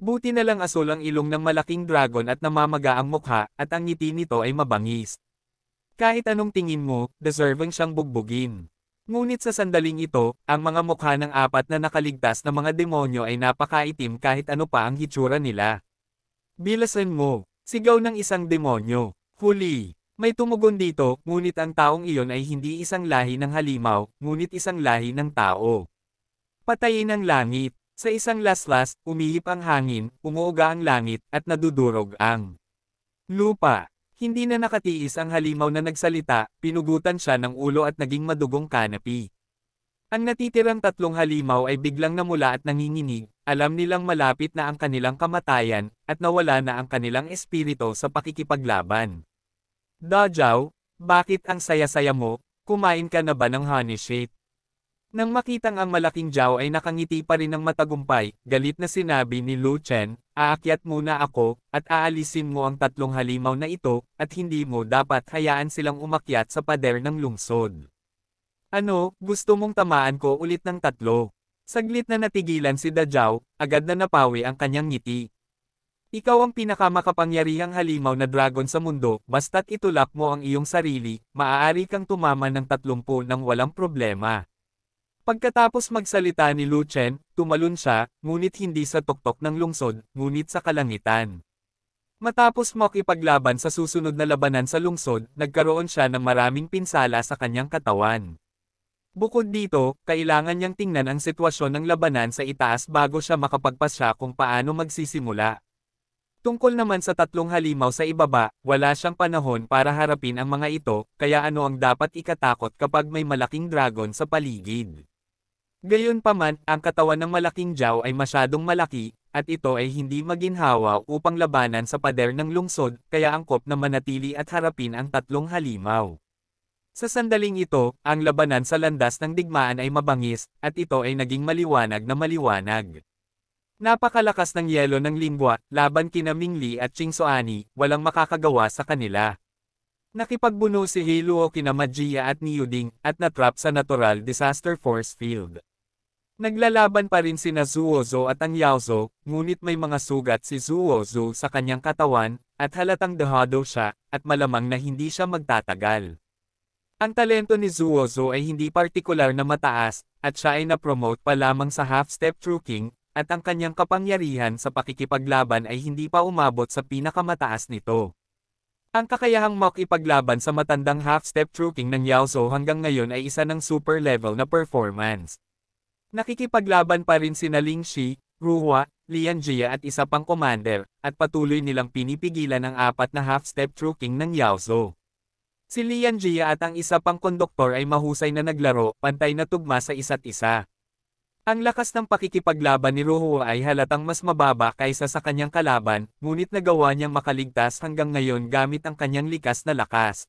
Buti na lang asol ang ilong ng malaking dragon at namamaga ang mukha, at ang ngiti nito ay mabangis. Kahit anong tingin mo, deserving siyang bugbugin. Ngunit sa sandaling ito, ang mga mukha ng apat na nakaligtas na mga demonyo ay napakaitim kahit ano pa ang hitsura nila. Bilasan mo, Sigaw ng isang demonyo. Huli! May tumugon dito, ngunit ang taong iyon ay hindi isang lahi ng halimaw, ngunit isang lahi ng tao. Patayin ang langit. Sa isang laslas, umihip ang hangin, umuuga ang langit, at nadudurog ang lupa. Hindi na nakatiis ang halimaw na nagsalita, pinugutan siya ng ulo at naging madugong kanapi. Ang natitirang tatlong halimaw ay biglang namula at nanginginig, alam nilang malapit na ang kanilang kamatayan, at nawala na ang kanilang espirito sa pakikipaglaban. Dajaw, bakit ang saya-saya mo, kumain ka na ba ng honey shake? Nang makitang ang malaking jaw ay nakangiti pa rin ng matagumpay, galit na sinabi ni Lu Chen, aakyat muna ako, at aalisin mo ang tatlong halimaw na ito, at hindi mo dapat hayaan silang umakyat sa pader ng lungsod. Ano, gusto mong tamaan ko ulit ng tatlo? Saglit na natigilan si Dajaw, agad na napawi ang kanyang ngiti. Ikaw ang pinakamakapangyarihang halimaw na dragon sa mundo, basta't itulak mo ang iyong sarili, maaari kang tumama ng tatlumpo ng walang problema. Pagkatapos magsalita ni Lu Chen, tumalon siya, ngunit hindi sa tuktok ng lungsod, ngunit sa kalangitan. Matapos ipaglaban sa susunod na labanan sa lungsod, nagkaroon siya ng maraming pinsala sa kanyang katawan. Bukod dito, kailangan niyang tingnan ang sitwasyon ng labanan sa itaas bago siya makapagpasya kung paano magsisimula. Tungkol naman sa tatlong halimaw sa ibaba, wala siyang panahon para harapin ang mga ito, kaya ano ang dapat ikatakot kapag may malaking dragon sa paligid. Gayunpaman, ang katawan ng malaking jaw ay masyadong malaki, at ito ay hindi maginhawa upang labanan sa pader ng lungsod, kaya angkop na manatili at harapin ang tatlong halimaw. Sa sandaling ito, ang labanan sa landas ng digmaan ay mabangis, at ito ay naging maliwanag na maliwanag. Napakalakas ng yelo ng lingwa, laban kina Mingli at Chingsoani, walang makakagawa sa kanila. Nakipagbuno si Hiluo kina Majia at Niuding, at natrap sa natural disaster force field. Naglalaban pa rin sina Zuozo at ang Yaozo, ngunit may mga sugat si Zuozo sa kanyang katawan, at halatang dehado siya, at malamang na hindi siya magtatagal. Ang talento ni Zuozo ay hindi partikular na mataas, at siya ay napromote pa lamang sa half-step true king, at ang kanyang kapangyarihan sa pakikipaglaban ay hindi pa umabot sa pinakamataas nito. Ang kakayahang mock ipaglaban sa matandang half-step true king ng Yaozo hanggang ngayon ay isa ng super level na performance. Nakikipaglaban pa rin sina Ling Shi, Ruhua, Lian Jia at isa pang commander, at patuloy nilang pinipigilan ang apat na half-step true king ng Yaozo. Si Lian Jia at ang isa pang konduktor ay mahusay na naglaro, pantay na tugma sa isa't isa. Ang lakas ng pakikipaglaban ni Ruhua ay halatang mas mababa kaysa sa kanyang kalaban, ngunit nagawa niyang makaligtas hanggang ngayon gamit ang kanyang likas na lakas.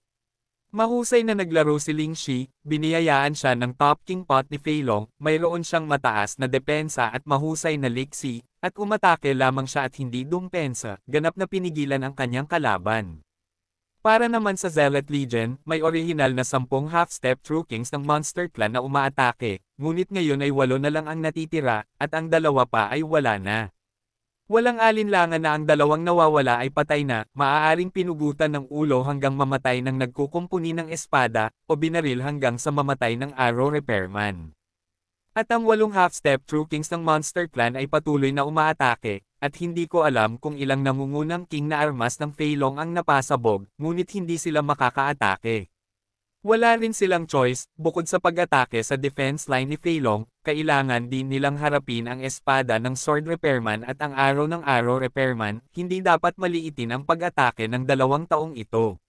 Mahusay na naglaro si Ling Shi, biniyayaan siya ng top king pot ni Feilong, mayroon siyang mataas na depensa at mahusay na liksi, at umatake lamang siya at hindi dumpensa, ganap na pinigilan ang kanyang kalaban. Para naman sa Zealot Legion, may orihinal na 10 half-step true kings ng Monster Clan na umaatake, ngunit ngayon ay walo na lang ang natitira, at ang dalawa pa ay wala na. Walang alinlangan na ang dalawang nawawala ay patay na, maaaring pinugutan ng ulo hanggang mamatay ng nagkukumpuni ng espada, o binaril hanggang sa mamatay ng arrow repairman. At ang walong half-step true kings ng Monster Clan ay patuloy na umaatake, at hindi ko alam kung ilang nangungunang king na armas ng Feilong ang napasabog, ngunit hindi sila makakaatake. Wala rin silang choice, bukod sa pag-atake sa defense line ni Feilong, kailangan din nilang harapin ang espada ng sword repairman at ang arrow ng arrow repairman, hindi dapat maliitin ang pag-atake ng dalawang taong ito.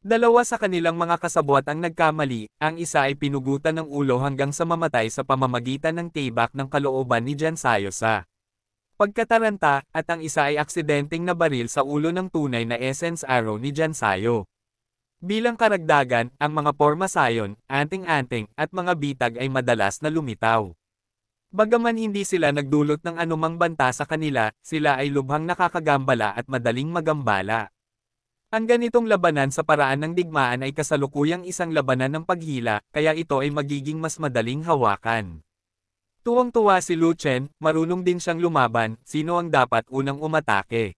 Dalawa sa kanilang mga kasabwat ang nagkamali, ang isa ay pinugutan ng ulo hanggang sa mamatay sa pamamagitan ng tebak ng kalooban ni Jansayo sa pagkataranta, at ang isa ay aksidenteng na baril sa ulo ng tunay na essence arrow ni Jansayo. Bilang karagdagan, ang mga porma sayon, anting-anting, at mga bitag ay madalas na lumitaw. Bagaman hindi sila nagdulot ng anumang banta sa kanila, sila ay lubhang nakakagambala at madaling magambala. Ang ganitong labanan sa paraan ng digmaan ay kasalukuyang isang labanan ng paghila, kaya ito ay magiging mas madaling hawakan. Tuwang-tuwa si Lu Chen, marunong din siyang lumaban, sino ang dapat unang umatake.